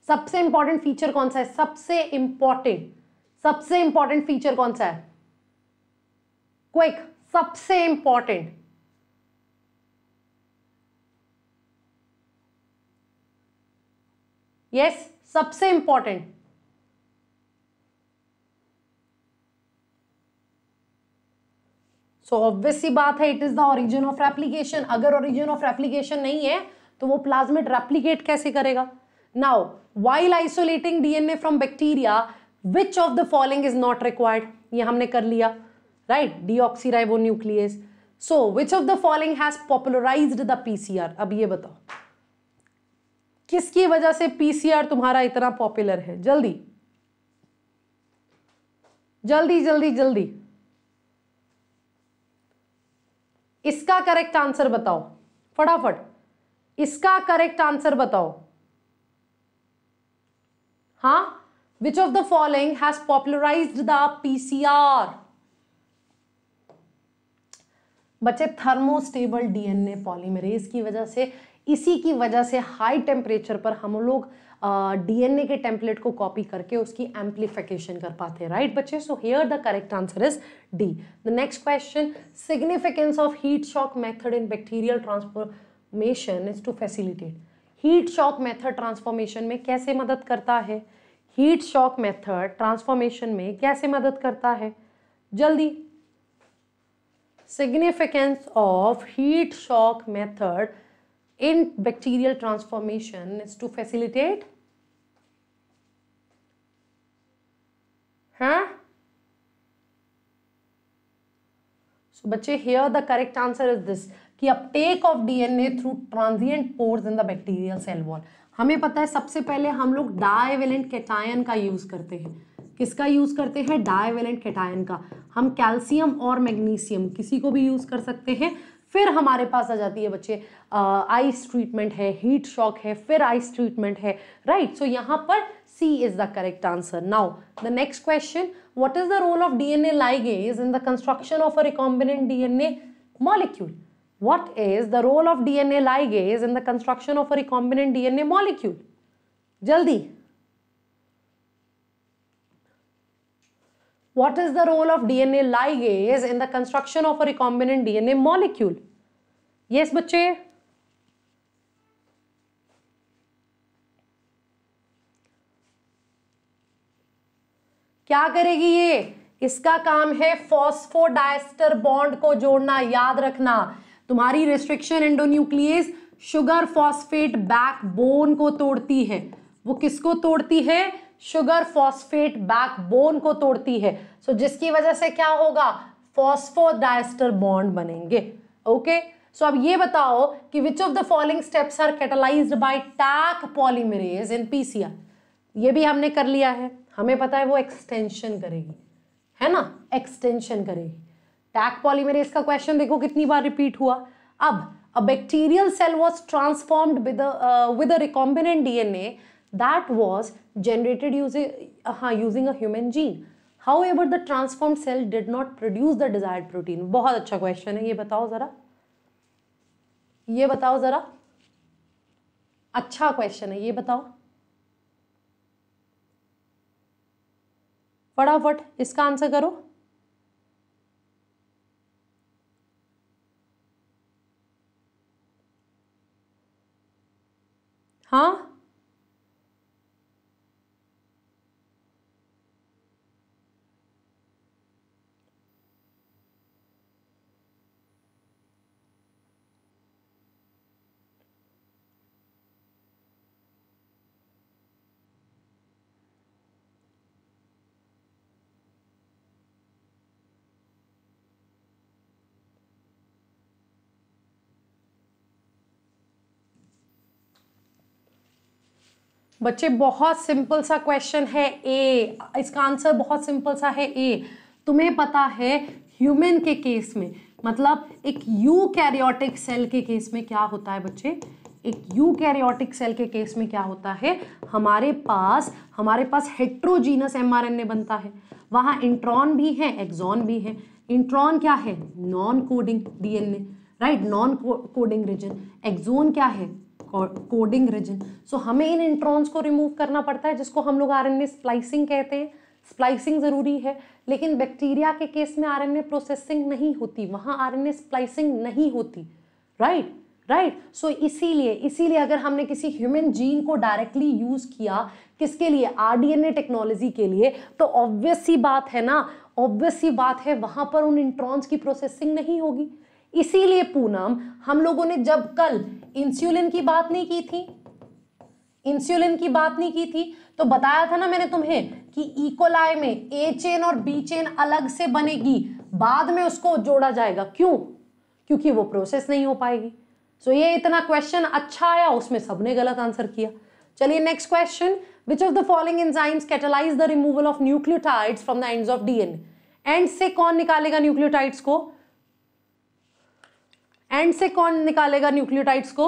सबसे इंपॉर्टेंट फीचर कौन सा है सबसे इंपॉर्टेंट सबसे इंपॉर्टेंट फीचर कौन सा है क्विक सबसे इंपॉर्टेंट यस सबसे इंपॉर्टेंट सो ऑब्वियस सी बात है it is the origin of replication अगर ओरिजिन ऑफ रेप्लीकेशन नहीं है तो वो प्लाज्मिड रेप्लीकेट कैसे करेगा now while isolating DNA from bacteria which of the following is not required ये हमने कर लिया right deoxyribonuclease so which of the following has popularized the PCR अब ये बताओ किसकी वजह से पीसीआर तुम्हारा इतना पॉपुलर है जल्दी जल्दी जल्दी जल्दी इसका करेक्ट आंसर बताओ फटाफट इसका करेक्ट आंसर बताओ हा which of the following has popularize the PCR बच्चे थर्मोस्टेबल डीएनए पॉलीमरेज की वजह से इसी की वजह से हाई टेम्परेचर पर हम लोग डीएनए के टेम्पलेट को कॉपी करके उसकी एम्पलीफिकेशन कर पाते हैं राइट बच्चे so here the correct answer is D the next question significance of heat shock method in bacterial transformation is to facilitate heat shock method transformation में कैसे मदद करता है हीट शॉक मेथड ट्रांसफॉर्मेशन में कैसे मदद करता है जल्दी significance of heat shock method in bacterial transformation is to facilitate huh? So, bache, here the correct answer is this ki uptake of dna through transient pores in the bacterial cell wall हमें पता है सबसे पहले हम लोग divalent cation का use करते हैं किसका यूज़ करते हैं डायवेलेंट कैटायन का हम कैल्शियम और मैग्नीशियम किसी को भी यूज़ कर सकते हैं फिर हमारे पास आ जाती है बच्चे आइस ट्रीटमेंट है हीट शॉक है फिर आइस ट्रीटमेंट है राइट सो यहाँ पर C is the correct answer now the next question what is the role of D N A DNA is in the construction of a recombinant a molecule what is the role of D N A DNA is in the construction of a recombinant a molecule जल्दी what is the role of DNA ligase in the construction of a recombinant DNA molecule? Yes, बच्चे क्या करेगी ये इसका काम है phosphodiester bond को जोड़ना याद रखना तुम्हारी restriction endonuclease sugar phosphate backbone को तोड़ती है वो किसको तोड़ती है शुगर फॉस्फेट बैकबोन को तोड़ती है सो so, जिसकी वजह से क्या होगा फॉस्फोडाइस्टर बॉन्ड बनेंगे ओके okay? सो so, अब ये बताओ कि which of the following steps are catalysed by Taq polymerase in PCR ये भी हमने कर लिया है हमें पता है वो एक्सटेंशन करेगी है ना एक्सटेंशन करेगी टैक पॉलीमरेज का क्वेश्चन देखो कितनी बार रिपीट हुआ अब a bacterial cell was transformed with with a recombinant DNA that was generated using, uh, using a human gene. However, the transformed cell did not produce the desired protein. बहुत अच्छा question है ये बताओ ज़रा ये बताओ ज़रा अच्छा क्वेश्चन है ये बताओ फटाफट इसका आंसर करो हाँ बच्चे बहुत सिंपल सा क्वेश्चन है ए इसका आंसर बहुत सिंपल सा है ए तुम्हें पता है ह्यूमन के केस में मतलब एक यू कैरियोटिक सेल के केस में क्या होता है बच्चे एक यू कैरियोटिक सेल के केस में क्या होता है हमारे पास हमारे पास हेट्रोजीनस एमआरएनए बनता है वहाँ इंट्रॉन भी है एक्जॉन भी है इंट्रॉन क्या है non coding DNA right non coding region exon क्या है कोडिंग रिजन सो हमें इन इंट्रॉन्स को रिमूव करना पड़ता है जिसको हम लोग आरएनए स्प्लाइसिंग कहते हैं स्प्लाइसिंग ज़रूरी है लेकिन बैक्टीरिया के केस में आर प्रोसेसिंग नहीं होती वहाँ आर स्प्लाइसिंग नहीं होती right right? Right right? So so, इसीलिए इसीलिए अगर हमने किसी ह्यूमन जीन को डायरेक्टली यूज़ किया किसके लिए आरडीएनए टेक्नोलॉजी के लिए तो ऑब्वियस सी बात है ना ऑब्वियस सी बात है वहाँ पर उन इंट्रॉन्स की प्रोसेसिंग नहीं होगी इसीलिए पूनम हम लोगों ने जब कल इंसुलिन की बात नहीं की थी इंसुलिन की बात नहीं की थी तो बताया था ना मैंने तुम्हें कि इकोलाई e. में ए चेन और बी चेन अलग से बनेगी बाद में उसको जोड़ा जाएगा क्यों क्योंकि वो प्रोसेस नहीं हो पाएगी सो so ये इतना क्वेश्चन अच्छा आया उसमें सबने गलत आंसर किया चलिए next question which of the following enzymes catalyse the removal of nucleotides from the ends of DNA end से कौन निकालेगा न्यूक्लियोटाइड्स को एंड से कौन निकालेगा न्यूक्लियोटाइड्स को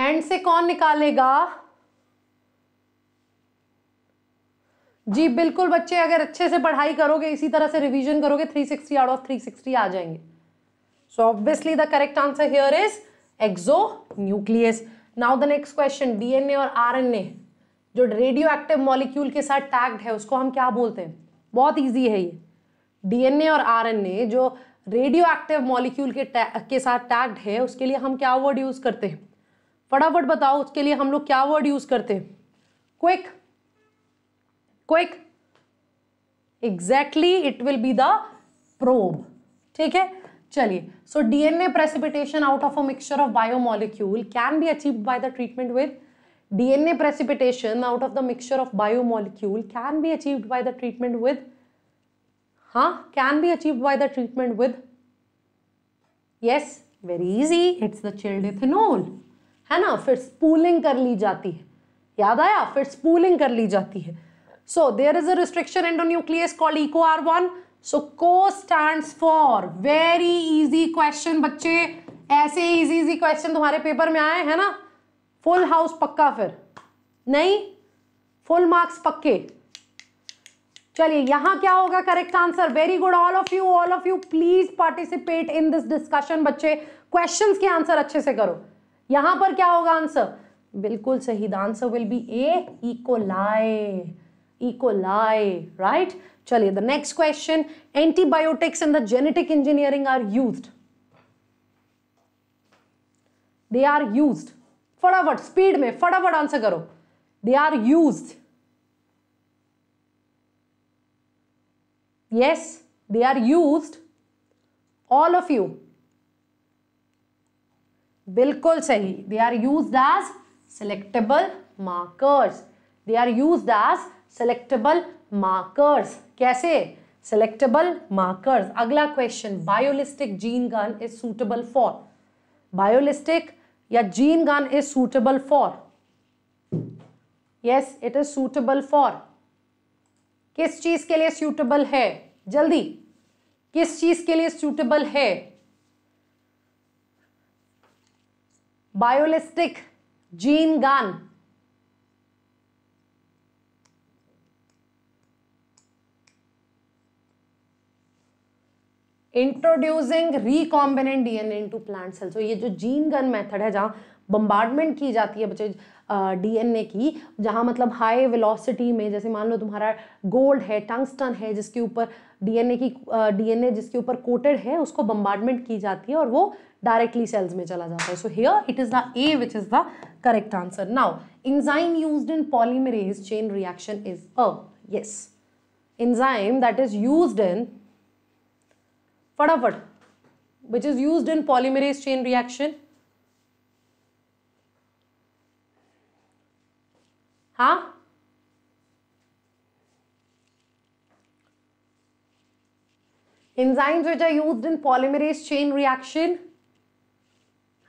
एंड से कौन निकालेगा जी बिल्कुल बच्चे अगर अच्छे से पढ़ाई करोगे इसी तरह से रिवीजन करोगे 360 आउट ऑफ 360 आ जाएंगे so obviously the correct answer here is exonuclease now the next question DNA और आरएनए जो रेडियो एक्टिव मॉलिक्यूल के साथ टैग्ड है उसको हम क्या बोलते हैं बहुत ईजी है ये डीएनए और आरएनए जो रेडियो एक्टिव मॉलिक्यूल के के साथ टैग्ड है उसके लिए हम क्या वर्ड यूज़ करते हैं फटाफट बताओ उसके लिए हम लोग क्या वर्ड यूज़ करते हैं quick quick exactly it will be the probe ठीक है चलिए so DNA precipitation out of a mixture of biomolecule can be achieve by the treatment with DNA precipitation out of the mixture of biomolecule can be achieve by the treatment with हाँ can be achieve by the treatment with yes very easy it's the chilled ethanol है ना फिर spooling कर ली जाती है याद आया फिर स्पूलिंग कर ली जाती है so there is a restriction endonuclease called Eco R one so को stand for very easy question बच्चे ऐसे इजी इजी क्वेश्चन तुम्हारे पेपर में आए हैं ना फुल हाउस पक्का फिर नहीं फुल मार्क्स पक्के चलिए यहां क्या होगा correct answer very good all of you all of you please participate in this discussion बच्चे क्वेश्चंस के आंसर अच्छे से करो यहां पर क्या होगा आंसर बिल्कुल सही the answer will be A E coli E coli right चलिए the next question antibiotics in the genetic engineering are used they are used फटाफट स्पीड में फटाफट आंसर करो they are used yes they are used all of you बिल्कुल सही they are use as selectable markers they are use as selectable markers कैसे selectable markers अगला question biolistic gene gun is suitable for biolistic या gene gun is suitable for yes it is suitable for किस चीज के लिए suitable है जल्दी किस चीज के लिए सूटेबल है biolistic gene gun introducing recombinant DNA into plant cells so ये जो जीन गन मेथड है जहाँ बम्बार्डमेंट की जाती है बच्चे डीएनए की जहाँ मतलब हाई वेलोसिटी में जैसे मान लो तुम्हारा गोल्ड है टंगस्टन है जिसके ऊपर डीएनए की डीएनए जिसके ऊपर कोटेड है उसको बम्बार्डमेंट की जाती है और वो डायरेक्टली सेल्स में चला जाता है so here it is the A which is the correct answer now enzyme use in polymerase chain reaction is a yes enzyme that is use in फटाफट which is use in polymerase chain reaction हा enzymes which are use in polymerase chain reaction हाँ?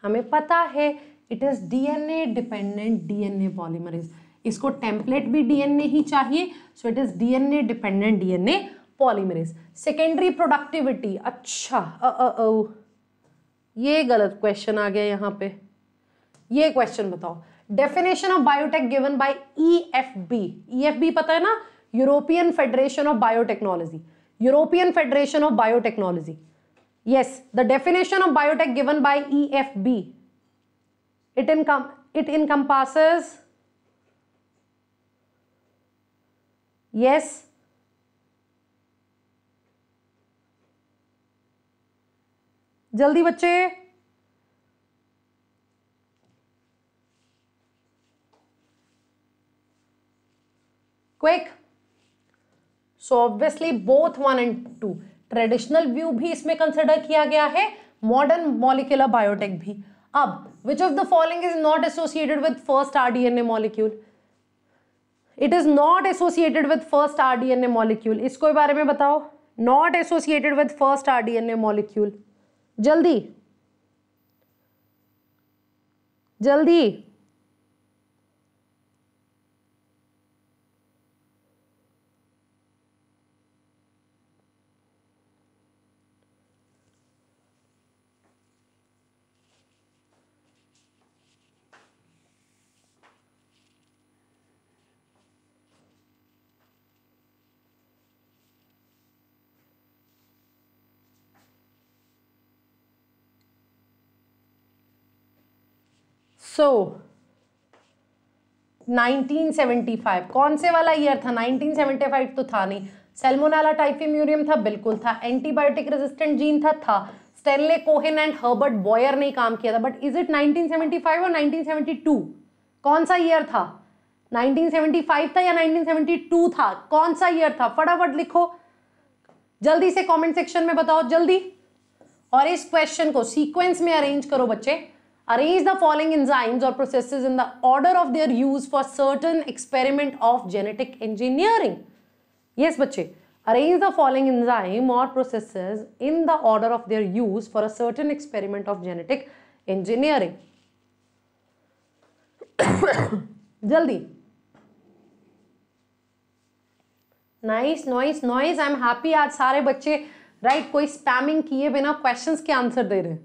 हमें पता है it is DNA dependent DNA polymerase इसको template भी DNA ही चाहिए so it is DNA dependent DNA polymerase secondary productivity अच्छा अ, अ, अ, ये गलत क्वेश्चन आ गया यहाँ पे ये क्वेश्चन बताओ definition of biotech given by EFB EFB पता है ना European Federation of Biotechnology European Federation of Biotechnology the definition of biotech given given by it income it income encompasses yes जल्दी बच्चे quick so obviously both one and two traditional view भी इसमें consider किया गया है modern molecular biotech भी अब which of the following is not associated with first rDNA molecule it is not associated with first rDNA molecule इसको बारे में बताओ not associated with first rDNA molecule जल्दी जल्दी सो so, 1975 कौन से वाला ईयर था 1975 तो था नहीं सेलमोनाला टाइफिम्यूरियम था बिल्कुल था एंटीबायोटिक रेजिस्टेंट जीन था था Stanley Cohen and Herbert Boyer ने काम किया था बट इज इट 1975 और 1972 कौन सा ईयर था 1975 था या 1972 था कौन सा ईयर था फटाफट लिखो जल्दी से कमेंट सेक्शन में बताओ जल्दी और इस क्वेश्चन को सीक्वेंस में अरेंज करो बच्चे arrange the following enzymes or processes in the order of their use for certain experiment of genetic engineering yes bache arrange the following enzyme or processes in the order of their use for a certain experiment of genetic engineering jaldi nice nice nice I am happy आज सारे बच्चे right right, कोई spamming किए बिना questions के answer दे रहे हैं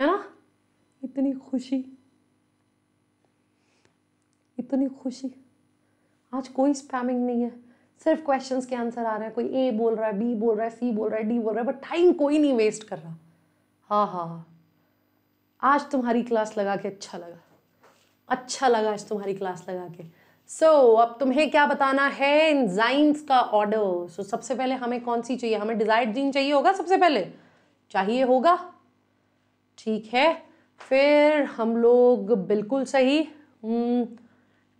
है ना इतनी खुशी इतनी खुशी आज कोई स्पैमिंग नहीं है सिर्फ क्वेश्चन के आंसर आ रहे हैं कोई ए बोल रहा है बी बोल रहा है सी बोल रहा है डी बोल रहा है बट टाइम कोई नहीं वेस्ट कर रहा हाँ हाँ, हाँ। आज तुम्हारी क्लास लगा के अच्छा लगा अच्छा लगा आज तुम्हारी क्लास लगा के सो so, अब तुम्हें क्या बताना है एंजाइम्स का ऑर्डर सो so, सबसे पहले हमें कौन सी चाहिए हमें डिजायर्ड जीन चाहिए होगा सबसे पहले चाहिए होगा ठीक है फिर हम लोग बिल्कुल सही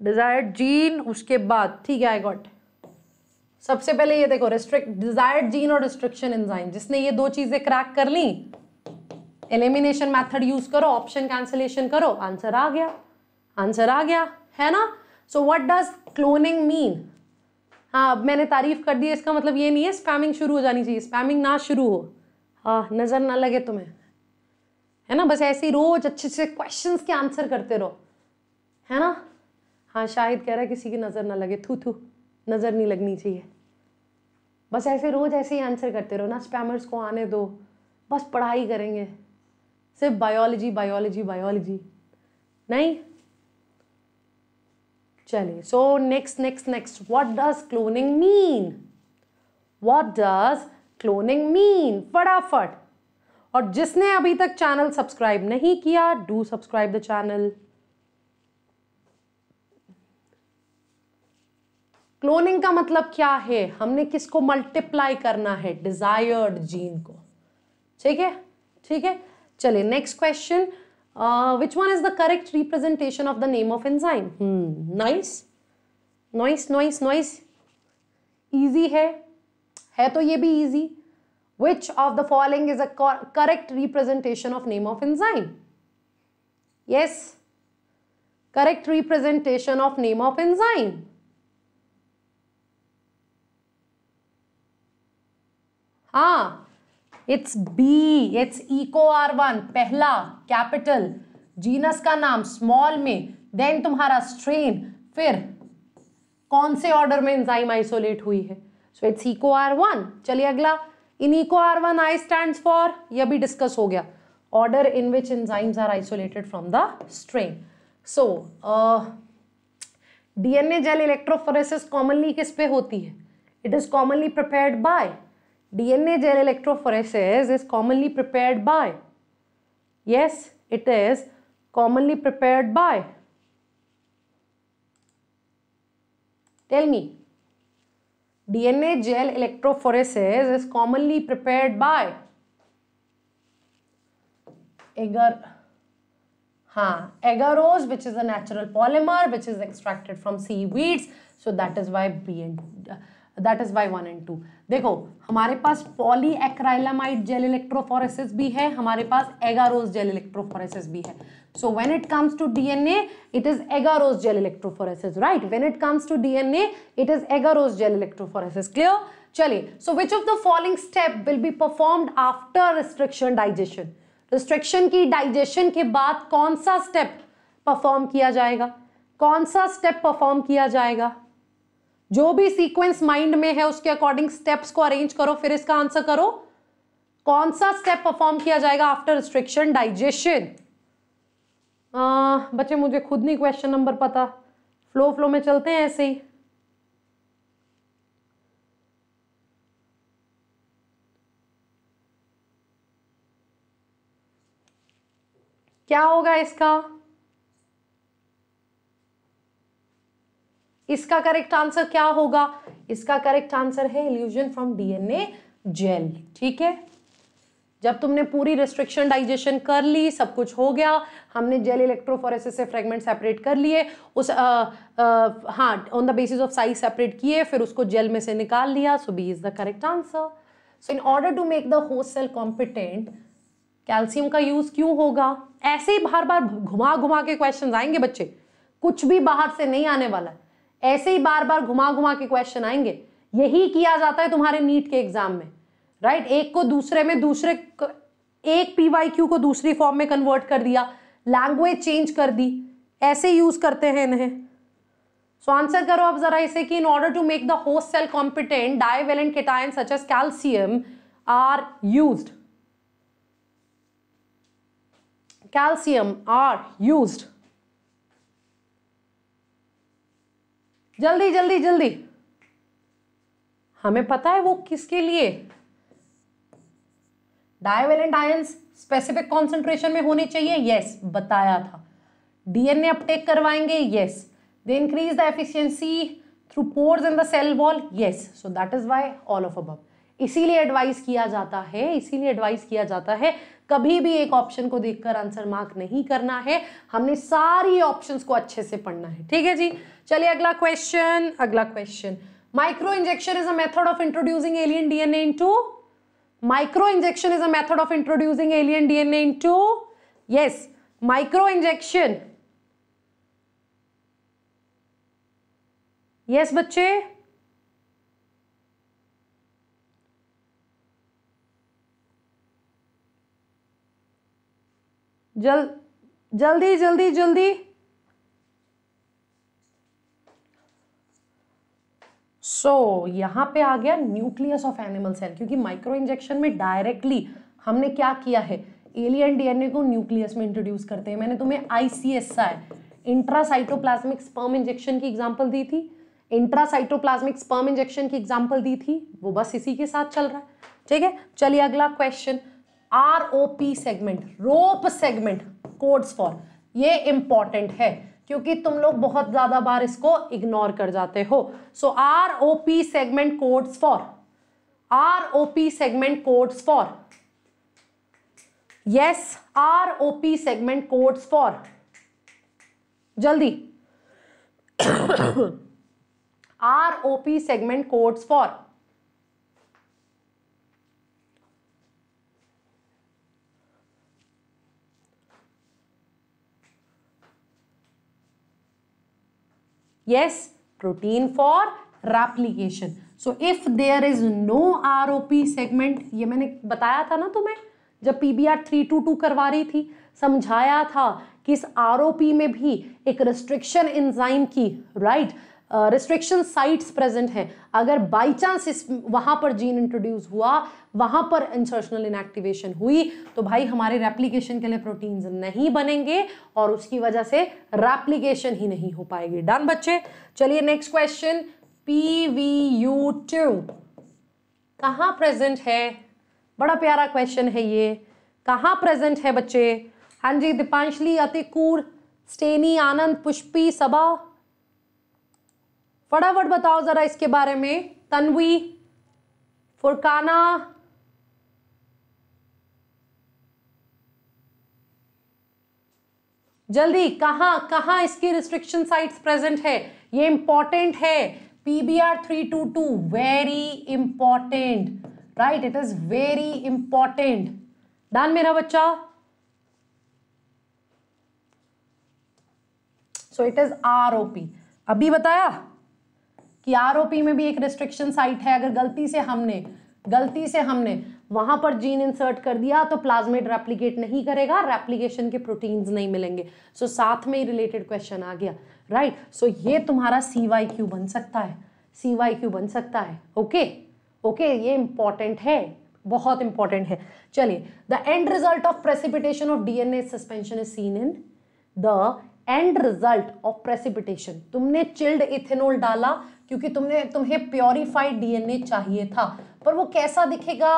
डिज़ायर्ड हम्म, जीन उसके बाद ठीक है आई गॉट सबसे पहले ये देखो रिस्ट्रिक्ट डिज़ायर्ड जीन और रिस्ट्रिक्शन इंजाइम जिसने ये दो चीज़ें क्रैक कर ली एलिमिनेशन मेथड यूज़ करो ऑप्शन कैंसिलेशन करो आंसर आ गया आंसर आ गया है ना so what does cloning mean हाँ अब मैंने तारीफ कर दी इसका मतलब ये नहीं है स्पैमिंग शुरू हो जानी चाहिए स्पैमिंग ना शुरू हो हाँ नज़र ना लगे तुम्हें है ना बस ऐसे ही रोज अच्छे अच्छे क्वेश्चन के आंसर करते रहो है ना हाँ शाहिद कह रहा है किसी की नज़र ना लगे थू थू नज़र नहीं लगनी चाहिए बस ऐसे रोज़ ऐसे ही आंसर करते रहो ना स्पैमर्स को आने दो बस पढ़ाई करेंगे सिर्फ बायोलॉजी बायोलॉजी बायोलॉजी नहीं चलिए so next next next what does cloning mean what does cloning mean फटाफट और जिसने अभी तक चैनल सब्सक्राइब नहीं किया do subscribe the channel cloning का मतलब क्या है हमने किसको मल्टीप्लाई करना है डिजायर्ड जीन को ठीक है ठीक है चलिए next question which one is the correct representation of the name of enzyme nice nice nice nice easy है है तो ये भी easy Which of the following is a co correct representation of name of enzyme? Yes, correct representation of name of enzyme. हाँ it's B it's Eco R one पहला capital genus का नाम small में देन तुम्हारा strain फिर कौन से order में एंजाइम आइसोलेट हुई है so it's Eco R one चलिए अगला in Eco R one I stand for यह भी डिस्कस हो गया order in which enzymes are isolated from the strain so DNA gel electrophoresis commonly किस पे होती है it is commonly prepared by DNA gel electrophoresis is commonly prepared by yes it is commonly prepared by tell me DNA gel electrophoresis is commonly prepared by agar Huh? agarose which is a natural polymer which is extracted from seaweeds so that is why BN, that is by one and two देखो हमारे पास polyacrylamide gel electrophoresis भी है हमारे पास agarose gel electrophoresis भी है so when it comes to DNA it is agarose gel electrophoresis right when it comes to DNA it is agarose gel electrophoresis clear चलिए so which of the following step will be performed after restriction digestion restriction की digestion के बाद कौन सा step perform किया जाएगा कौन सा स्टेप परफॉर्म किया जाएगा जो भी सीक्वेंस माइंड में है उसके अकॉर्डिंग स्टेप्स को अरेंज करो फिर इसका आंसर करो कौन सा स्टेप परफॉर्म किया जाएगा आफ्टर रिस्ट्रिक्शन डाइजेशन बच्चे मुझे खुद नहीं क्वेश्चन नंबर पता फ्लो फ्लो में चलते हैं ऐसे ही क्या होगा इसका इसका करेक्ट आंसर क्या होगा इसका करेक्ट आंसर है इल्यूजन फ्रॉम डीएनए जेल ठीक है जब तुमने पूरी रिस्ट्रिक्शन डाइजेशन कर ली सब कुछ हो गया हमने जेल इलेक्ट्रोफोरेसिस से फ्रेगमेंट सेपरेट कर लिए उस आ, आ, हाँ on the basis of size separate किए फिर उसको जेल में से निकाल लिया so B is the correct answer so in order to make the host cell competent calcium का यूज़ क्यों होगा ऐसे ही बार बार घुमा घुमा के क्वेश्चन आएंगे बच्चे कुछ भी बाहर से नहीं आने वाला है ऐसे ही बार बार घुमा घुमा के क्वेश्चन आएंगे यही किया जाता है तुम्हारे नीट के एग्जाम में राइट एक को दूसरे में दूसरे एक पी को दूसरी फॉर्म में कन्वर्ट कर दिया लैंग्वेज चेंज कर दी ऐसे यूज करते हैं इन्हें सो आंसर करो अब जरा इसे कि in order to make the host cell competent divalent cation such as calcium are use calcium are used जल्दी जल्दी जल्दी हमें पता है वो किसके लिए डायवेलेंट आयंस स्पेसिफिक कॉन्सेंट्रेशन में होने चाहिए यस yes, बताया था डीएनए अपटेक करवाएंगे yes they increase the efficiency through pores in the cell wall yes so that is why all of above इसीलिए एडवाइस किया जाता है इसीलिए एडवाइस किया जाता है कभी भी एक ऑप्शन को देखकर आंसर मार्क नहीं करना है हमने सारी ऑप्शंस को अच्छे से पढ़ना है ठीक है जी चलिए अगला क्वेश्चन अगला question micro injection is a method of introducing alien DNA into micro injection is a method of introducing alien DNA into yes micro injection yes बच्चे जल जल्दी जल्दी जल्दी सो so, यहाँ पे आ गया न्यूक्लियस ऑफ एनिमल सेल क्योंकि माइक्रो इंजेक्शन में डायरेक्टली हमने क्या किया है एलियन डीएनए को न्यूक्लियस में इंट्रोड्यूस करते हैं मैंने तुम्हें आईसीएसआई इंट्रासाइटोप्लाज्मिक स्पर्म इंजेक्शन की एग्जाम्पल दी थी इंट्रासाइटोप्लाज्मिक स्पर्म इंजेक्शन की एग्जाम्पल दी थी वो बस इसी के साथ चल रहा है ठीक है चलिए अगला question R O P segment rop segment codes for ये इंपॉर्टेंट है क्योंकि तुम लोग बहुत ज़्यादा बार इसको इग्नोर कर जाते हो so R O P segment codes for R O P segment codes for yes R O P segment codes for जल्दी R O P segment codes for Yes, protein for replication. So if there is no R O P segment ये मैंने बताया था ना तुम्हें जब P B R three two two करवा रही थी समझाया था कि इस आर ओ पी में भी एक रिस्ट्रिक्शन इंजाइम की right right? Restriction sites present हैं अगर बाय चांस इस वहाँ पर जीन इंट्रोड्यूस हुआ वहाँ पर इंसर्शनल इनएक्टिवेशन हुई तो भाई हमारे रेप्लीकेशन के लिए प्रोटीन्स नहीं बनेंगे और उसकी वजह से रेप्लीकेशन ही नहीं हो पाएगी डन बच्चे चलिए next question P V U two कहाँ प्रेजेंट है बड़ा प्यारा क्वेश्चन है ये कहाँ प्रेजेंट है बच्चे हाँ जी दीपांशली अतिकूर स्टेनी आनंद पुष्पी सबा फटाफट बताओ ज़रा इसके बारे में तनवी फुरकाना जल्दी कहां कहां इसकी रिस्ट्रिक्शन साइट्स प्रेजेंट है ये इंपॉर्टेंट है PBR 322 very important right it is very important done मेरा बच्चा सो इट इज आर अभी बताया कि आरओपी में भी एक रिस्ट्रिक्शन साइट है अगर गलती से हमने गलती से हमने वहां पर जीन इंसर्ट कर दिया तो प्लाज्मेट रेप्लीकेट नहीं करेगा रेप्लीकेशन के प्रोटीन्स नहीं मिलेंगे सो so, साथ में ही रिलेटेड क्वेश्चन आ गया राइट right? सो so, ये तुम्हारा सी वाई क्यू बन सकता है सी वाई क्यू बन सकता है ओके okay? ओके okay, ये इंपॉर्टेंट है बहुत इंपॉर्टेंट है चलिए the end result of precipitation of DNA suspension is seen in the end result of precipitation तुमने चिल्ड इथेनोल डाला क्योंकि तुमने तुम्हें प्योरीफाइड डीएनए चाहिए था पर वो कैसा दिखेगा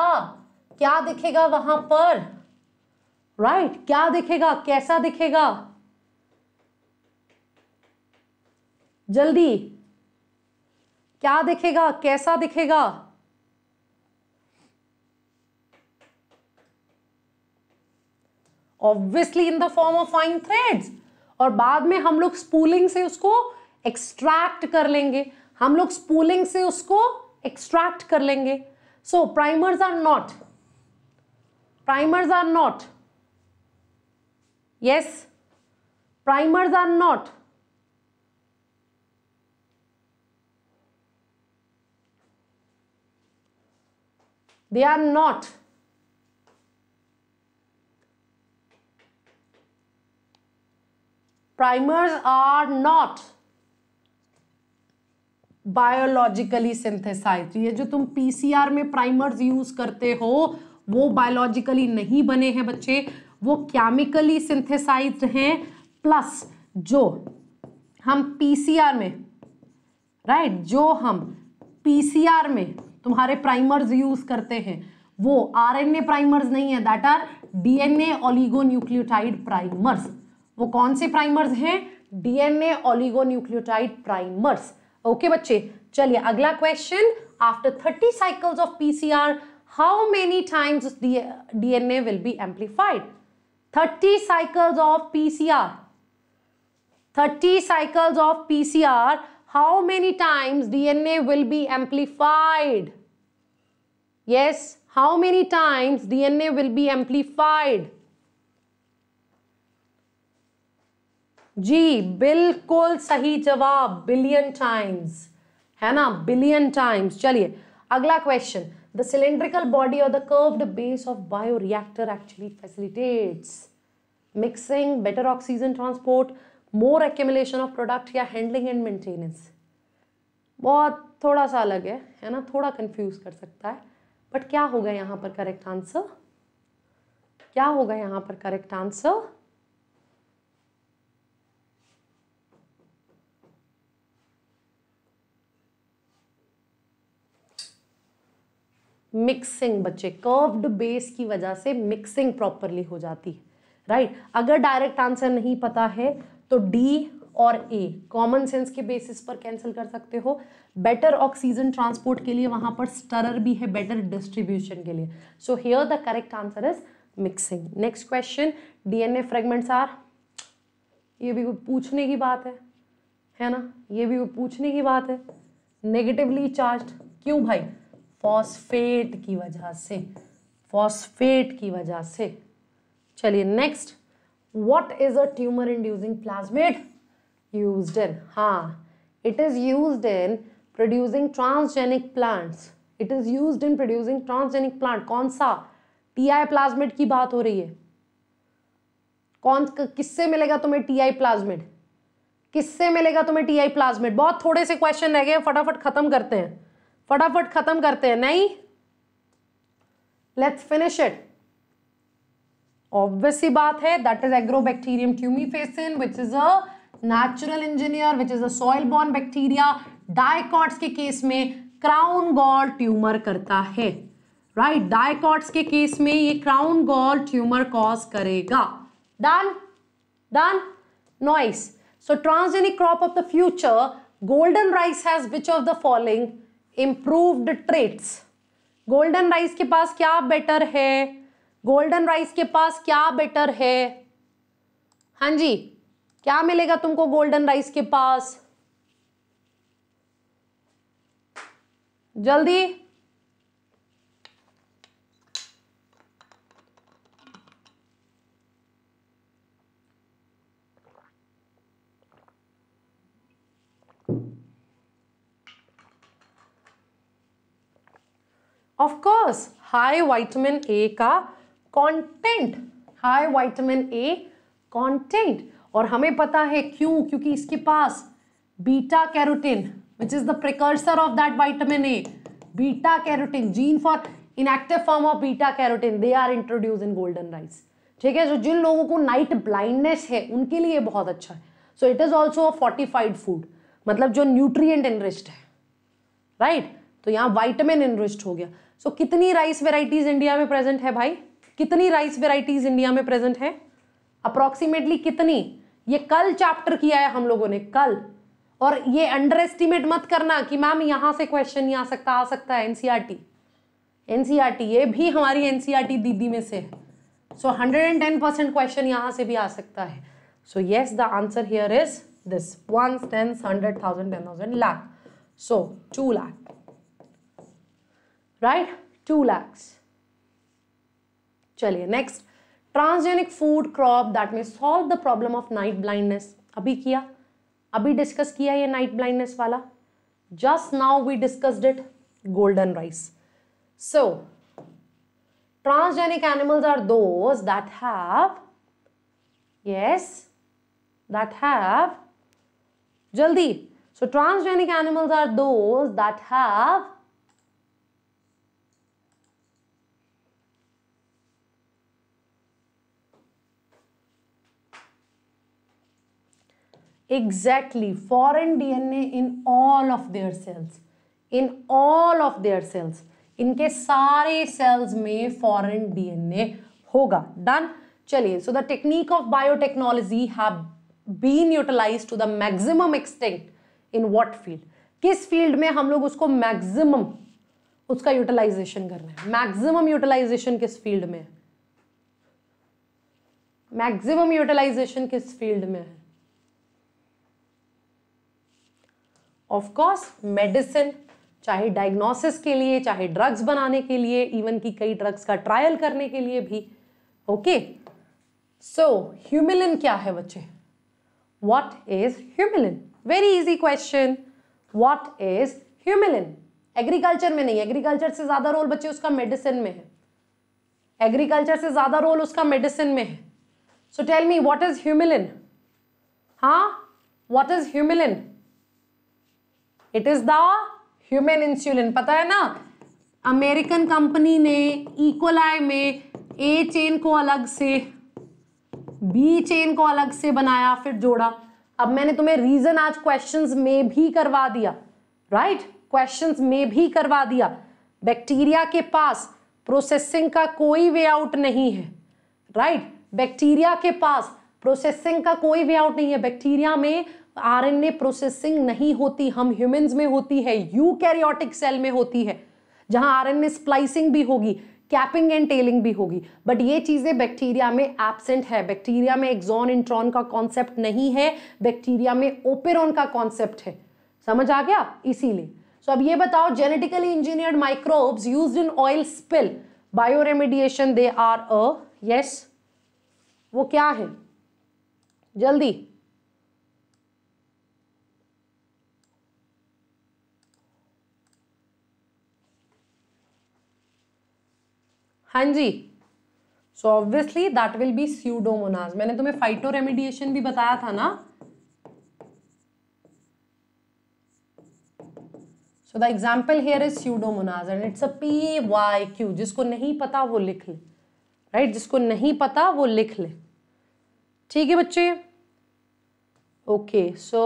क्या दिखेगा वहां पर राइट right? क्या दिखेगा कैसा दिखेगा जल्दी क्या दिखेगा कैसा दिखेगा obviously in the form of fine threads और बाद में हम लोग स्पूलिंग से उसको एक्सट्रैक्ट कर लेंगे हम लोग स्पूलिंग से उसको एक्सट्रैक्ट कर लेंगे so primers are not primers are not yes primers are not they are not primers are not biologically तो सिंथेसाइज ये जो तुम पीसीआर में प्राइमर्स यूज करते हो वो बायोलॉजिकली नहीं बने हैं बच्चे वो केमिकली सिंथेसाइज हैं प्लस जो हम पीसीआर में राइट जो हम पीसीआर में तुम्हारे प्राइमर्स यूज करते हैं वो आरएनए प्राइमर्स नहीं है that are DNA oligonucleotide primers वो कौन से प्राइमर्स हैं डीएनए ओलिगोन्यूक्लियोटाइड प्राइमर्स ओके बच्चे चलिए अगला question after thirty cycles of PCR how many times DNA will be amplified thirty cycles of PCR thirty cycles of PCR how many times DNA will be amplified yes how many times DNA will be amplified जी बिल्कुल सही जवाब billion times है ना billion times चलिए अगला question the cylindrical body और the curved base of bioreactor actually facilitates mixing better oxygen transport more accumulation of product या हैंडलिंग एंड मेंटेनेंस बहुत थोड़ा सा अलग है है ना थोड़ा कंफ्यूज कर सकता है बट क्या होगा यहाँ पर करेक्ट आंसर क्या होगा यहाँ पर करेक्ट आंसर मिक्सिंग बच्चे कर्व्ड बेस की वजह से मिक्सिंग प्रॉपरली हो जाती है राइट right? अगर डायरेक्ट आंसर नहीं पता है तो डी और ए कॉमन सेंस के बेसिस पर कैंसिल कर सकते हो बेटर ऑक्सीजन ट्रांसपोर्ट के लिए वहां पर स्टरर भी है बेटर डिस्ट्रीब्यूशन के लिए so here the correct answer is mixing next question DNA fragments are ये भी पूछने की बात है है ना ये भी पूछने की बात है नेगेटिवली चार्ज क्यों भाई फॉस्फेट की वजह से फॉस्फेट की वजह से चलिए next what is a tumour inducing plasmid use in हाँ it is use in producing transgenic plants it is use in producing transgenic plant कौन सा टी आई प्लाज्मेट की बात हो रही है कौन किससे मिलेगा तुम्हें टी आई प्लाज्मेट किससे मिलेगा तुम्हें टी आई प्लाज्मेट बहुत थोड़े से क्वेश्चन रह गए फटाफट खत्म करते हैं फटाफट खत्म करते हैं नहीं लेट्स फिनिश इट ऑब्वियस बात है that is agrobacterium tumefaciens which is a natural engineer which is a soil borne bacteria dicots के केस में क्राउन गॉल ट्यूमर करता है राइट right? डायकॉट्स के केस में ये क्राउन गॉल ट्यूमर कॉज करेगा done done nice so transgenic crop of the future golden rice has which of the following improved traits golden rice के पास क्या better है गोल्डन राइस के पास क्या बेटर है हाँ जी क्या मिलेगा तुमको गोल्डन राइस के पास जल्दी of course high vitamin A का content high vitamin A content और हमें पता है क्यों क्योंकि इसके पास beta carotene which is the precursor of that vitamin A beta carotene gene for inactive form of beta carotene they are introduce in golden rice ठीक है जो जिन लोगों को नाइट ब्लाइंडनेस है उनके लिए बहुत अच्छा है so it is also a fortified food मतलब जो न्यूट्रिय इनरिस्ट है राइट right? तो यहाँ वाइटमिन इनरिस्ट हो गया सो so, कितनी राइस वेराइटीज़ इंडिया में प्रेजेंट है भाई कितनी राइस वेराइटीज़ इंडिया में प्रेजेंट है अप्रोक्सीमेटली कितनी ये कल चैप्टर किया है हम लोगों ने कल और ये अंडर एस्टिमेट मत करना कि मैम यहां से क्वेश्चन नहीं आ सकता आ सकता है एनसीईआरटी एनसीईआरटी e e ये भी हमारी एनसीईआरटी e दीदी में से है so hundred and ten percent question यहां से भी आ सकता है so yes the answer here is this one tens hundred thousand ten thousand lakh so two lakh right? 2 lakhs. Chaliye, next, transgenic food crop that may solve the problem of night blindness. Abhi kiya? Abhi discuss kiya ye night blindness wala? Just now we discussed it, golden rice. So, transgenic animals are those that have, yes, that have, jaldi. So, transgenic animals are those that have exactly foreign dna in all of their cells in all of their cells इनके सारे cells में foreign DNA होगा Done. चलिए so the technique of biotechnology have been utilized to the maximum extent in what field? किस field में हम लोग उसको maximum उसका यूटिलाइजेशन कर रहे हैं मैक्सिमम यूटिलाइजेशन किस फील्ड में है मैक्सिमम यूटिलाइजेशन किस फील्ड में है ऑफ कोर्स मेडिसिन चाहे डायग्नोसिस के लिए चाहे ड्रग्स बनाने के लिए इवन की कई ड्रग्स का ट्रायल करने के लिए भी ओके सो ह्यूमिलिन क्या है बच्चे what is humulin very easy question what is humulin agriculture में नहीं एग्रीकल्चर से ज़्यादा रोल बच्चे उसका मेडिसिन में है एग्रीकल्चर से ज़्यादा रोल उसका मेडिसिन में है so tell me what is humulin हाँ what is humulin it is the human insulin पता है ना अमेरिकन कंपनी ने इकोलाई में ए चेन को अलग से बी चेन को अलग से बनाया फिर जोड़ा अब मैंने तुम्हें रीजन आज क्वेश्चंस में भी करवा दिया राइट right? क्वेश्चंस में भी करवा दिया बैक्टीरिया के पास प्रोसेसिंग का कोई वे आउट नहीं है राइट right? बैक्टीरिया के पास प्रोसेसिंग का कोई वे आउट नहीं है बैक्टीरिया में आरएनए प्रोसेसिंग नहीं होती हम ह्यूमंस में होती है यूकैरियोटिक सेल में होती है जहां आरएनए स्प्लाइसिंग भी होगी कैपिंग एंड टेलिंग भी होगी बट ये चीज़ें बैक्टीरिया में एबसेंट है बैक्टीरिया में एक्जॉन इंट्रॉन का कॉन्सेप्ट नहीं है बैक्टीरिया में ओपेरॉन का कॉन्सेप्ट है समझ आ गया इसीलिए सो so अब ये बताओ genetically engineered microbes use in oil spill bioremediation they are us वो क्या है जल्दी हाँ जी so obviously that will be pseudomonas मैंने तुम्हें फाइटो रेमिडिएशन भी बताया था ना so the example here is pseudomonas and it's a P Y Q जिसको नहीं पता वो लिख ले राइट right? जिसको नहीं पता वो लिख ले ठीक है बच्चे ओके सो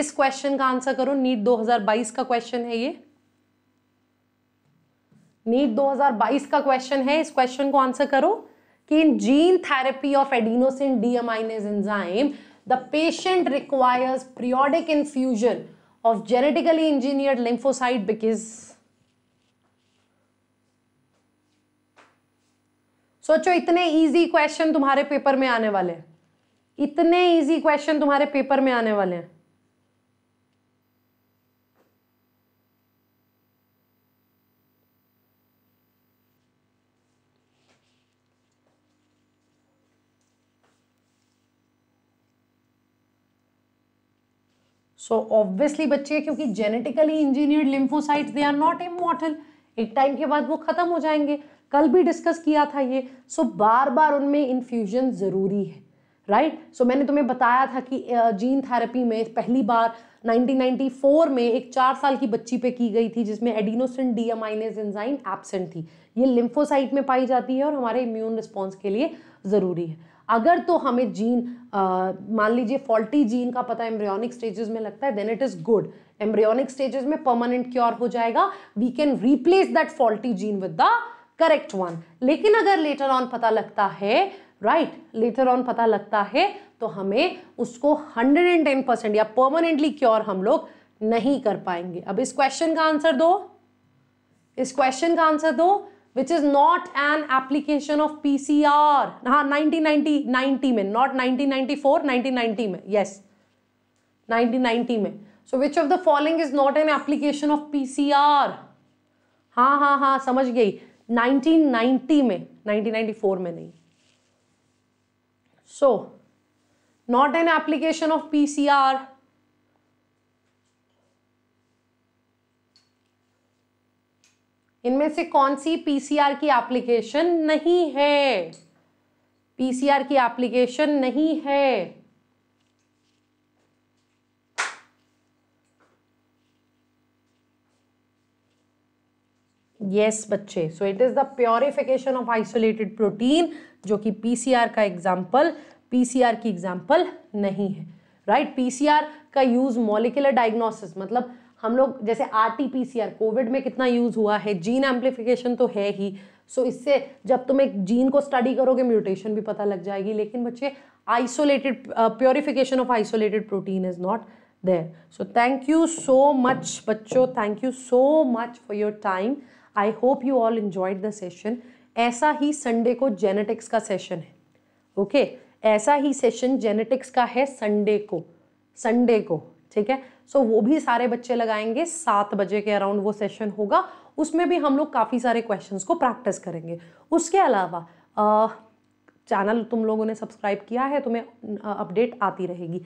इस क्वेश्चन का आंसर करो नीट 2022 का क्वेश्चन है ये नीट 2022 का क्वेश्चन है इस क्वेश्चन को आंसर करो कि in gene therapy of adenosine deaminase enzyme the patient requires periodic infusion of genetically engineered lymphocyte because सोचो इतने इजी क्वेश्चन तुम्हारे पेपर में आने वाले हैं इतने इजी क्वेश्चन तुम्हारे पेपर में आने वाले हैं सो ऑब्वियसली बच्चे क्योंकि genetically engineered lymphocyte they are not immortal एक टाइम के बाद वो ख़त्म हो जाएंगे कल भी डिस्कस किया था ये सो so, बार बार उनमें इन्फ्यूजन ज़रूरी है राइट right? सो so, मैंने तुम्हें बताया था कि जीन थेरेपी में पहली बार 1994 में एक चार साल की बच्ची पे की गई थी जिसमें adenosine deaminase enzyme absent थी ये लिम्फोसाइट में पाई जाती है और हमारे इम्यून रिस्पॉन्स के लिए ज़रूरी है अगर तो हमें जीन मान लीजिए फॉल्टी जीन का पता एम्ब्रियोनिक स्टेजेस में लगता है then it is good embryonic stages में परमानेंट क्योर हो जाएगा we can replace that faulty gene with the correct one लेकिन अगर लेटर ऑन पता लगता है राइट लेटर ऑन पता लगता है तो हमें उसको 110 परसेंट या परमानेंटली क्योर हम लोग नहीं कर पाएंगे अब इस क्वेश्चन का आंसर दो इस क्वेश्चन का आंसर दो which is not an application of P C R हाँ नाइनटीन नाइनटी नाइनटी में not nineteen ninety four nineteen ninety में यस नाइनटीन नाइनटी में so which of the following is not an application of P C R हाँ हाँ हाँ समझ गई 1990 में 1994 में नहीं so not an application of PCR इनमें से कौन सी पीसीआर की एप्लीकेशन नहीं है पीसीआर की एप्लीकेशन नहीं है यस yes, बच्चे so it is the purification of isolated protein जो कि पीसीआर का एग्जाम्पल पीसीआर की एग्जाम्पल नहीं है राइट right? पीसीआर का यूज मॉलिकुलर डायग्नोसिस मतलब हम लोग जैसे R T P C R Covid में कितना यूज़ हुआ है जीन एम्प्लीफिकेशन तो है ही सो so इससे जब तुम एक जीन को स्टडी करोगे म्यूटेशन भी पता लग जाएगी लेकिन बच्चे isolated purification of isolated protein is not there so thank you so much बच्चों thank you so much for your time I hope you all enjoyed the session ऐसा ही संडे को जेनेटिक्स का सेशन है ओके okay? ऐसा ही session genetics का है Sunday को संडे को ठीक है सो वो भी सारे बच्चे लगाएंगे सात बजे के अराउंड वो सेशन होगा उसमें भी हम लोग काफ़ी सारे क्वेश्चंस को प्रैक्टिस करेंगे उसके अलावा चैनल तुम लोगों ने सब्सक्राइब किया है तुम्हें अपडेट आती रहेगी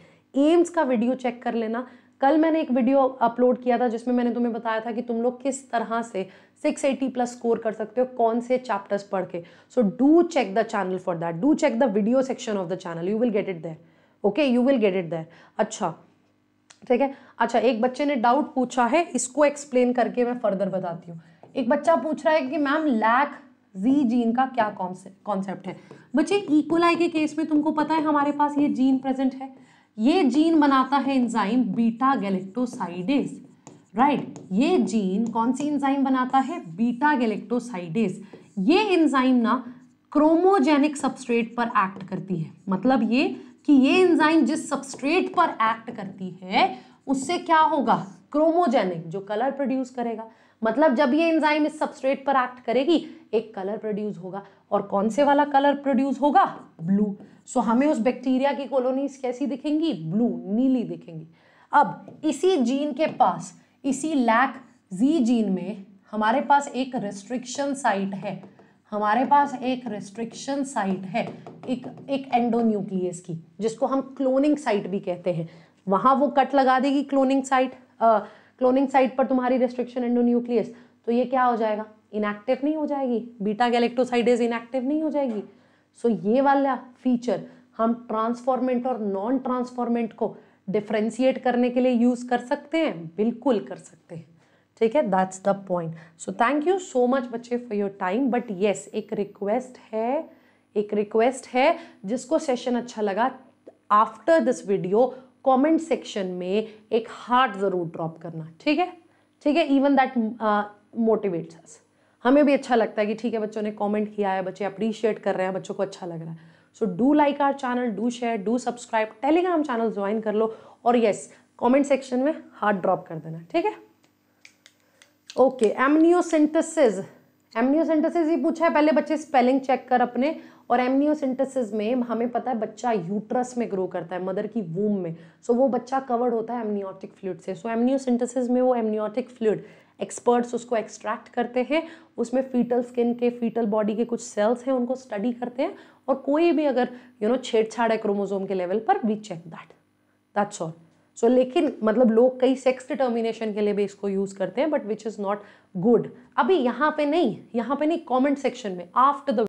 एम्स का वीडियो चेक कर लेना कल मैंने एक वीडियो अपलोड किया था जिसमें मैंने तुम्हें बताया था कि तुम लोग किस तरह से 680 प्लस स्कोर कर सकते हो कौन से चैप्टर्स पढ़ के so do check the channel for that do check the video section of the channel you will get it there okay you will get it there अच्छा ठीक है अच्छा एक बच्चे ने डाउट पूछा है इसको एक्सप्लेन करके मैं फर्दर बताती हूँ एक बच्चा पूछ रहा है कि मैम लैक जी जीन का क्या कॉन्सेप्ट है बच्चे इकोलाई के केस में तुमको पता है हमारे पास ये जीन प्रेजेंट है ये जीन बनाता है इंजाइम बीटा गैलेक्टोसाइडेज राइट ये जीन कौन सी इंजाइम बनाता है बीटा गैलेक्टोसाइडेज ये इंजाइम ना क्रोमोजेनिक सबस्ट्रेट पर एक्ट करती है मतलब ये कि ये एंजाइम जिस सबस्ट्रेट पर एक्ट करती है उससे क्या होगा क्रोमोजेनिक जो कलर प्रोड्यूस करेगा मतलब जब ये एंजाइम इस सबस्ट्रेट पर एक्ट करेगी एक कलर प्रोड्यूस होगा और कौन से वाला कलर प्रोड्यूस होगा ब्लू सो हमें उस बैक्टीरिया की कॉलोनीज कैसी दिखेंगी ब्लू नीली दिखेंगी अब इसी जीन के पास इसी लैक जी जीन में हमारे पास एक रिस्ट्रिक्शन साइट है हमारे पास एक रिस्ट्रिक्शन साइट है एक एक एंडोन्यूक्लियस की जिसको हम क्लोनिंग साइट भी कहते हैं वहाँ वो कट लगा देगी क्लोनिंग साइट क्लोनिंग साइट पर तुम्हारी रिस्ट्रिक्शन एंडोन्यूक्लियस तो ये क्या हो जाएगा इनएक्टिव नहीं हो जाएगी बीटा गैलेक्टोसाइडेज इनएक्टिव नहीं हो जाएगी सो so, ये वाला फीचर हम ट्रांसफॉर्मेंट और नॉन ट्रांसफॉर्मेंट को डिफ्रेंशिएट करने के लिए यूज़ कर सकते हैं बिल्कुल कर सकते हैं ठीक है that's the point so thank you so much बच्चे for your time but yes एक रिक्वेस्ट है एक रिक्वेस्ट है जिसको सेशन अच्छा लगा after this video comment section में एक हार्ट ज़रूर ड्रॉप करना ठीक है ठीक है इवन दैट मोटिवेट्स अस हमें भी अच्छा लगता है कि ठीक है बच्चों ने कमेंट किया है बच्चे अप्रिशिएट कर रहे हैं बच्चों को अच्छा लग रहा है so do like our channel do share do subscribe Telegram channel join कर लो और येस कमेंट सेक्शन में हार्ट ड्रॉप कर देना ठीक है ओके एमनियोसिंटसिस एमनियोसेंटेसिस ये पूछा है पहले बच्चे स्पेलिंग चेक कर अपने और एमनियोसिंटसिस में हमें पता है बच्चा यूट्रस में ग्रो करता है मदर की वूम में सो so, वो बच्चा कवर्ड होता है एमनियोटिक फ्लूड से सो एमनियोसिंटसिस में वो एमनियोटिक फ्लूड एक्सपर्ट्स उसको एक्सट्रैक्ट करते हैं उसमें फीटल स्किन के फीटल बॉडी के कुछ सेल्स हैं उनको स्टडी करते हैं और कोई भी अगर यू नो छेड़छाड़ है क्रोमोजोम के लेवल पर we check that that's all so so, लेकिन मतलब लोग कई सेक्स डिटर्मिनेशन के लिए भी इसको यूज़ करते हैं but which is not good अभी यहाँ पे नहीं यहाँ पे नहीं कमेंट सेक्शन में आफ्टर द